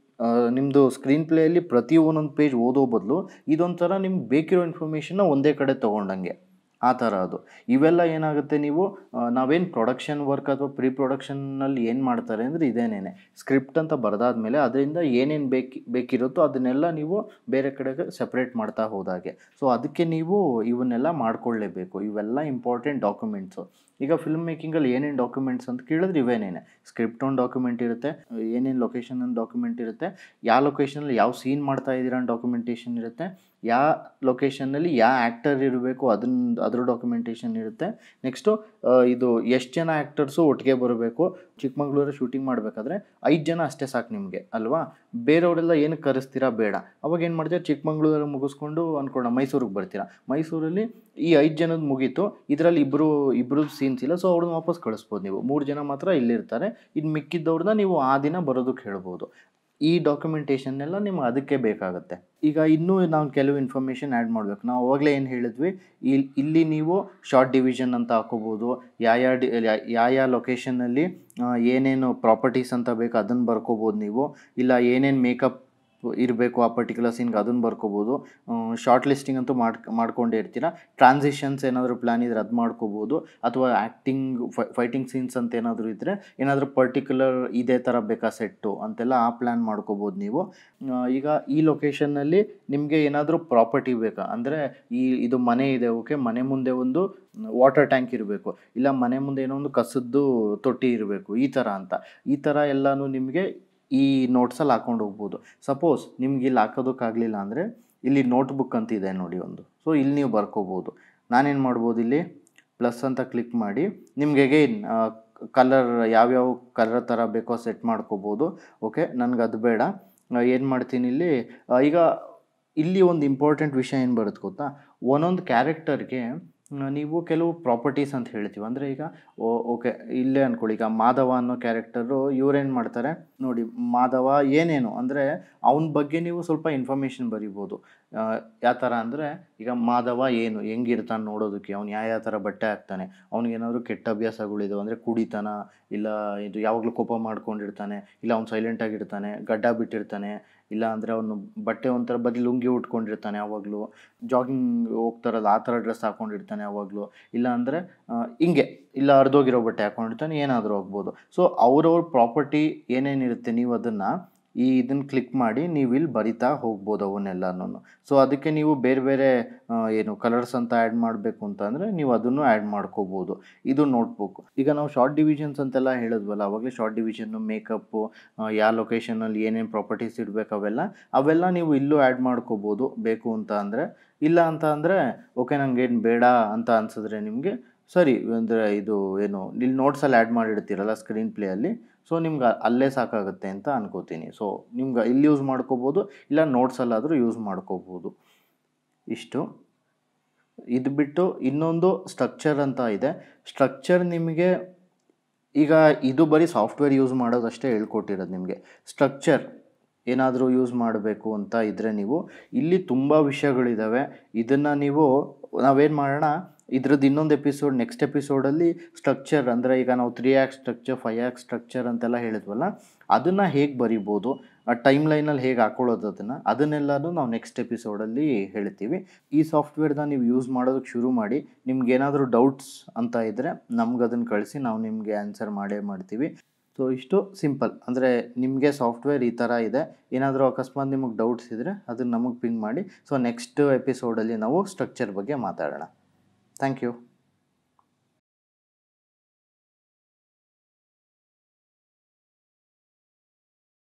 ನಿಮ್ಮದು ಸ್ಕ್ರೀನ್ ಪ್ಲೇಯಲ್ಲಿ ಪ್ರತಿ ಒಂದೊಂದು ಪೇಜ್ ಓದೋ ಬದಲು ಇದೊಂಥರ ನಿಮ್ಗೆ ಬೇಕಿರೋ ಇನ್ಫಾರ್ಮೇಷನ್ನ ಒಂದೇ ಕಡೆ ತೊಗೊಂಡಂಗೆ ಆ ಥರ ಅದು ಇವೆಲ್ಲ ಏನಾಗುತ್ತೆ ನೀವು ನಾವೇನು ಪ್ರೊಡಕ್ಷನ್ ವರ್ಕ್ ಅಥವಾ ಪ್ರೀ ಪ್ರೊಡಕ್ಷನ್ನಲ್ಲಿ ಏನು ಮಾಡ್ತಾರೆ ಅಂದರೆ ಇದೇನೇನೆ ಸ್ಕ್ರಿಪ್ಟ್ ಅಂತ ಮೇಲೆ ಅದರಿಂದ ಏನೇನು ಬೇಕು ಬೇಕಿರುತ್ತೋ ಅದನ್ನೆಲ್ಲ ನೀವು ಬೇರೆ ಕಡೆಗೆ ಸಪ್ರೇಟ್ ಮಾಡ್ತಾ ಹೋದಾಗೆ ಸೊ ಅದಕ್ಕೆ ನೀವು ಇವನ್ನೆಲ್ಲ ಮಾಡ್ಕೊಳ್ಳೇಬೇಕು ಇವೆಲ್ಲ ಇಂಪಾರ್ಟೆಂಟ್ ಡಾಕ್ಯುಮೆಂಟ್ಸು ಈಗ ಫಿಲ್ಮ್ ಮೇಕಿಂಗಲ್ಲಿ ಏನೇನು ಡಾಕ್ಯುಮೆಂಟ್ಸ್ ಅಂತ ಕೇಳಿದ್ರೆ ಇವೇನೇನೆ ಸ್ಕ್ರಿಪ್ಟ್ ಒಂದು ಡಾಕ್ಯುಮೆಂಟ್ ಇರುತ್ತೆ ಏನೇನು ಲೊಕೇಶನ್ ಒಂದು ಡಾಕ್ಯುಮೆಂಟ್ ಇರುತ್ತೆ ಯಾವ ಲೊಕೇಶನಲ್ಲಿ ಯಾವ ಸೀನ್ ಮಾಡ್ತಾ ಇದ್ದೀರಾ ಅಂತ ಡಾಕ್ಯುಮೆಂಟೇಷನ್ ಇರುತ್ತೆ ಯಾವ ಲೊಕೇಶನ್ನಲ್ಲಿ ಯಾವ ಆ್ಯಕ್ಟರ್ ಇರಬೇಕು ಅದನ್ನ ಅದ್ರ ಡಾಕ್ಯುಮೆಂಟೇಷನ್ ಇರುತ್ತೆ ನೆಕ್ಸ್ಟು ಇದು ಎಷ್ಟು ಜನ ಆ್ಯಕ್ಟರ್ಸು ಒಟ್ಟಿಗೆ ಬರಬೇಕು ಚಿಕ್ಕಮಗಳೂರು ಶೂಟಿಂಗ್ ಮಾಡಬೇಕಾದ್ರೆ ಐದು ಜನ ಅಷ್ಟೇ ಸಾಕು ನಿಮಗೆ ಅಲ್ವಾ ಬೇರೆಯವರೆಲ್ಲ ಏನು ಕರೆಸ್ತೀರಾ ಬೇಡ ಅವಾಗ ಏನು ಮಾಡ್ತೀರಾ ಚಿಕ್ಕಮಗಳೂರಲ್ಲಿ ಮುಗಿಸ್ಕೊಂಡು ಅಂದ್ಕೊಂಡ ಮೈಸೂರಿಗೆ ಬರ್ತೀರಾ ಮೈಸೂರಲ್ಲಿ ಈ ಐದು ಜನದ ಮುಗೀತು ಇದರಲ್ಲಿ ಇಬ್ಬರು ಇಬ್ಬರು ಸೀನ್ ಇಲ್ಲ ಸೊ ಅವ್ರನ್ನ ವಾಪಸ್ ಕಳಿಸ್ಬೋದು ನೀವು ಮೂರು ಜನ ಮಾತ್ರ ಇಲ್ಲಿರ್ತಾರೆ ಇದು ಮಿಕ್ಕಿದ್ದವ್ರನ್ನ ನೀವು ಆ ದಿನ ಬರೋದಕ್ಕೆ ಹೇಳ್ಬೋದು ಈ ಡಾಕ್ಯುಮೆಂಟೇಷನ್ನೆಲ್ಲ ನಿಮ್ಗೆ ಅದಕ್ಕೆ ಬೇಕಾಗುತ್ತೆ ಈಗ ಇನ್ನೂ ನಾವು ಕೆಲವು ಇನ್ಫಾರ್ಮೇಷನ್ ಆ್ಯಡ್ ಮಾಡಬೇಕು ನಾವು ಆವಾಗಲೇ ಏನು ಹೇಳಿದ್ವಿ ಇಲ್ಲಿ ಇಲ್ಲಿ ನೀವು ಶಾರ್ಟ್ ಡಿವಿಷನ್ ಅಂತ ಹಾಕೋಬೋದು ಯಾವ ಯಾವ ಲೊಕೇಶನಲ್ಲಿ ಏನೇನು ಪ್ರಾಪರ್ಟೀಸ್ ಅಂತ ಬೇಕು ಅದನ್ನು ಬರ್ಕೋಬೋದು ನೀವು ಇಲ್ಲ ಏನೇನು ಮೇಕಪ್ ಇರಬೇಕು ಆ ಪರ್ಟಿಕ್ಯುಲರ್ ಸೀನ್ಗೆ ಅದನ್ನು ಬರ್ಕೋಬೋದು ಶಾರ್ಟ್ ಲಿಸ್ಟಿಂಗ್ ಅಂತೂ ಮಾಡ್ಕೊ ಮಾಡ್ಕೊಂಡೇ ಇರ್ತೀರ ಟ್ರಾನ್ಸಿಷನ್ಸ್ ಏನಾದರೂ ಪ್ಲ್ಯಾನ್ ಇದ್ರೆ ಅದು ಮಾಡ್ಕೋಬೋದು ಅಥವಾ ಆ್ಯಕ್ಟಿಂಗ್ ಫೈಟಿಂಗ್ ಸೀನ್ಸ್ ಅಂತ ಏನಾದರೂ ಇದ್ದರೆ ಏನಾದರೂ ಪರ್ಟಿಕ್ಯುಲರ್ ಇದೇ ಥರ ಬೇಕಾ ಸೆಟ್ಟು ಅಂತೆಲ್ಲ ಆ ಪ್ಲ್ಯಾನ್ ಮಾಡ್ಕೋಬೋದು ನೀವು ಈಗ ಈ ಲೊಕೇಶನ್ನಲ್ಲಿ ನಿಮಗೆ ಏನಾದರೂ ಪ್ರಾಪರ್ಟಿ ಬೇಕಾ ಅಂದರೆ ಈ ಇದು ಮನೆ ಇದೆ ಓಕೆ ಮನೆ ಮುಂದೆ ಒಂದು ವಾಟರ್ ಟ್ಯಾಂಕ್ ಇರಬೇಕು ಇಲ್ಲ ಮನೆ ಮುಂದೆ ಏನೋ ಒಂದು ಕಸದ್ದು ತೊಟ್ಟಿ ಇರಬೇಕು ಈ ಥರ ಅಂತ ಈ ಥರ ಎಲ್ಲನೂ ನಿಮಗೆ ಈ ನೋಟ್ಸಲ್ಲಿ ಹಾಕೊಂಡು ಹೋಗ್ಬೋದು ಸಪೋಸ್ ನಿಮ್ಗೆ ಇಲ್ಲಿ ಹಾಕೋದಕ್ಕಾಗಲಿಲ್ಲ ಅಂದರೆ ಇಲ್ಲಿ ನೋಟ್ಬುಕ್ ಅಂತ ಇದೆ ನೋಡಿ ಒಂದು ಸೊ ಇಲ್ಲಿ ನೀವು ಬರ್ಕೋಬೋದು ನಾನೇನು ಮಾಡ್ಬೋದು ಇಲ್ಲಿ ಪ್ಲಸ್ ಅಂತ ಕ್ಲಿಕ್ ಮಾಡಿ ನಿಮ್ಗೆ ಅಗೈನ್ ಕಲರ್ ಯಾವ್ಯಾವ ಕಲರ್ ಥರ ಬೇಕೋ ಸೆಟ್ ಮಾಡ್ಕೋಬೋದು ಓಕೆ ನನಗೆ ಅದು ಬೇಡ ಏನು ಮಾಡ್ತೀನಿ ಇಲ್ಲಿ ಈಗ ಇಲ್ಲಿ ಒಂದು ಇಂಪಾರ್ಟೆಂಟ್ ವಿಷಯ ಏನು ಬರುತ್ತೆ ಗೊತ್ತಾ ಒಂದೊಂದು ಕ್ಯಾರೆಕ್ಟರ್ಗೆ ನೀವು ಕೆಲವು ಪ್ರಾಪರ್ಟೀಸ್ ಅಂತ ಹೇಳ್ತೀವಿ ಅಂದರೆ ಈಗ ಓಕೆ ಇಲ್ಲೇ ಅಂದ್ಕೊಳ್ಳಿ ಈಗ ಮಾಧವ ಅನ್ನೋ ಕ್ಯಾರೆಕ್ಟರು ಇವ್ರೇನು ಮಾಡ್ತಾರೆ ನೋಡಿ ಮಾಧವ ಏನೇನು ಅಂದರೆ ಅವನ ಬಗ್ಗೆ ನೀವು ಸ್ವಲ್ಪ ಇನ್ಫಾರ್ಮೇಷನ್ ಬರಿಬೋದು ಯಾವ ಥರ ಅಂದರೆ ಈಗ ಮಾಧವ ಏನು ಹೆಂಗಿರ್ತಾನೆ ನೋಡೋದಕ್ಕೆ ಅವ್ನು ಯಾವ ಯಾವ ಥರ ಬಟ್ಟೆ ಹಾಕ್ತಾನೆ ಅವ್ನಿಗೇನಾದ್ರು ಕೆಟ್ಟ ಅಭ್ಯಾಸಗಳಿದಾವೆ ಅಂದರೆ ಕುಡಿತಾನ ಇಲ್ಲ ಇದು ಯಾವಾಗಲೂ ಕೋಪ ಮಾಡ್ಕೊಂಡಿರ್ತಾನೆ ಇಲ್ಲ ಅವ್ನು ಸೈಲೆಂಟಾಗಿರ್ತಾನೆ ಗಡ್ಡ ಬಿಟ್ಟಿರ್ತಾನೆ ಇಲ್ಲ ಅಂದರೆ ಅವನು ಬಟ್ಟೆ ಒಂಥರ ಬದಲು ಲುಂಗಿ ಉಟ್ಕೊಂಡಿರ್ತಾನೆ ಯಾವಾಗಲೂ ಜಾಗಿಂಗ್ ಹೋಗ್ತಾರಲ್ಲ ಆ ಥರ ಡ್ರೆಸ್ ಹಾಕೊಂಡಿರ್ತಾನೆ ಯಾವಾಗಲೂ ಇಲ್ಲ ಅಂದರೆ ಹಿಂಗೆ ಇಲ್ಲ ಹರಿದೋಗಿರೋ ಬಟ್ಟೆ ಹಾಕೊಂಡಿರ್ತಾನೆ ಏನಾದರೂ ಆಗ್ಬೋದು ಸೊ ಅವ್ರವ್ರ ಪ್ರಾಪರ್ಟಿ ಏನೇನಿರುತ್ತೆ ನೀವು ಅದನ್ನು ಈ ಇದನ್ನು ಕ್ಲಿಕ್ ಮಾಡಿ ನೀವು ಇಲ್ಲಿ ಬರಿತಾ ಹೋಗ್ಬೋದು ಅವನ್ನೆಲ್ಲನೂ ಸೊ ಅದಕ್ಕೆ ನೀವು ಬೇರೆ ಬೇರೆ ಏನು ಕಲರ್ಸ್ ಅಂತ ಆ್ಯಡ್ ಮಾಡಬೇಕು ಅಂತಂದರೆ ನೀವು ಅದನ್ನು ಆ್ಯಡ್ ಮಾಡ್ಕೋಬೋದು ಇದು ನೋಟ್ಬುಕ್ ಈಗ ನಾವು ಶಾರ್ಟ್ ಡಿವಿಷನ್ಸ್ ಅಂತೆಲ್ಲ ಹೇಳಿದ್ವಲ್ಲ ಅವಾಗಲೇ ಶಾರ್ಟ್ ಡಿವಿಷನ್ನು ಮೇಕಪ್ಪು ಯಾವ ಲೊಕೇಶನಲ್ಲಿ ಏನೇನು ಪ್ರಾಪರ್ಟೀಸ್ ಇಡಬೇಕು ಅವೆಲ್ಲ ಅವೆಲ್ಲ ನೀವು ಇಲ್ಲೂ ಆ್ಯಡ್ ಮಾಡ್ಕೋಬೋದು ಬೇಕು ಅಂತ ಅಂದರೆ ಇಲ್ಲ ಅಂತ ಅಂದರೆ ಓಕೆ ಏನು ಬೇಡ ಅಂತ ಅನ್ಸಿದ್ರೆ ನಿಮಗೆ ಸರಿ ಅಂದರೆ ಇದು ಏನು ಇಲ್ಲಿ ನೋಟ್ಸಲ್ಲಿ ಆ್ಯಡ್ ಮಾಡಿಡ್ತೀರಲ್ಲ ಸ್ಕ್ರೀನ್ ಪ್ಲೇಯಲ್ಲಿ ಸೊ ನಿಮ್ಗೆ ಅಲ್ಲೇ ಸಾಕಾಗುತ್ತೆ ಅಂತ ಅನ್ಕೋತೀನಿ ಸೊ ನಿಮ್ಗೆ ಇಲ್ಲಿ ಯೂಸ್ ಮಾಡ್ಕೋಬೋದು ಇಲ್ಲ ನೋಟ್ಸಲ್ಲಾದರೂ ಯೂಸ್ ಮಾಡ್ಕೋಬೋದು ಇಷ್ಟು ಇದು ಬಿಟ್ಟು ಇನ್ನೊಂದು ಸ್ಟ್ರಕ್ಚರ್ ಅಂತ ಇದೆ ಸ್ಟ್ರಕ್ಚರ್ ನಿಮಗೆ ಈಗ ಇದು ಬರೀ ಸಾಫ್ಟ್ವೇರ್ ಯೂಸ್ ಮಾಡೋದಷ್ಟೇ ಹೇಳ್ಕೊಟ್ಟಿರೋದು ನಿಮಗೆ ಸ್ಟ್ರಕ್ಚರ್ ಏನಾದರೂ ಯೂಸ್ ಮಾಡಬೇಕು ಅಂತ ಇದ್ದರೆ ನೀವು ಇಲ್ಲಿ ತುಂಬ ವಿಷಯಗಳಿದ್ದಾವೆ ಇದನ್ನು ನೀವು ನಾವೇನು ಮಾಡೋಣ ಇದ್ರದ್ದು ಇನ್ನೊಂದು ಎಪಿಸೋಡ್ ನೆಕ್ಸ್ಟ್ ಎಪಿಸೋಡಲ್ಲಿ ಸ್ಟ್ರಕ್ಚರ್ ಅಂದರೆ ಈಗ ನಾವು three acts structure five acts structure ಅಂತೆಲ್ಲ ಹೇಳಿದ್ವಲ್ಲ ಅದನ್ನು ಹೇಗೆ ಬರಿಬೋದು ಆ ಟೈಮ್ ಲೈನಲ್ಲಿ ಹೇಗೆ ಹಾಕೊಳ್ಳೋದು ಅದನ್ನು ಅದನ್ನೆಲ್ಲನೂ ನಾವು ನೆಕ್ಸ್ಟ್ ಎಪಿಸೋಡಲ್ಲಿ ಹೇಳ್ತೀವಿ ಈ ಸಾಫ್ಟ್ವೇರ್ನ ನೀವು ಯೂಸ್ ಮಾಡೋದಕ್ಕೆ ಶುರು ಮಾಡಿ ನಿಮ್ಗೆ ಏನಾದರೂ ಡೌಟ್ಸ್ ಅಂತ ಇದ್ದರೆ ನಮ್ಗೆ ಅದನ್ನು ಕಳಿಸಿ ನಾವು ನಿಮಗೆ ಆನ್ಸರ್ ಮಾಡೇ ಮಾಡ್ತೀವಿ ಸೊ ಇಷ್ಟು ಸಿಂಪಲ್ ಅಂದರೆ ನಿಮಗೆ ಸಾಫ್ಟ್ವೇರ್ ಈ ಥರ ಇದೆ ಏನಾದರೂ ಅಕಸ್ಮಾತ್ ನಿಮಗೆ ಡೌಟ್ಸ್ ಇದ್ದರೆ ಅದನ್ನು ನಮಗೆ ಪಿನ್ ಮಾಡಿ ಸೊ ನೆಕ್ಸ್ಟ್ ಎಪಿಸೋಡಲ್ಲಿ ನಾವು ಸ್ಟ್ರಕ್ಚರ್ ಬಗ್ಗೆ ಮಾತಾಡೋಣ Thank you.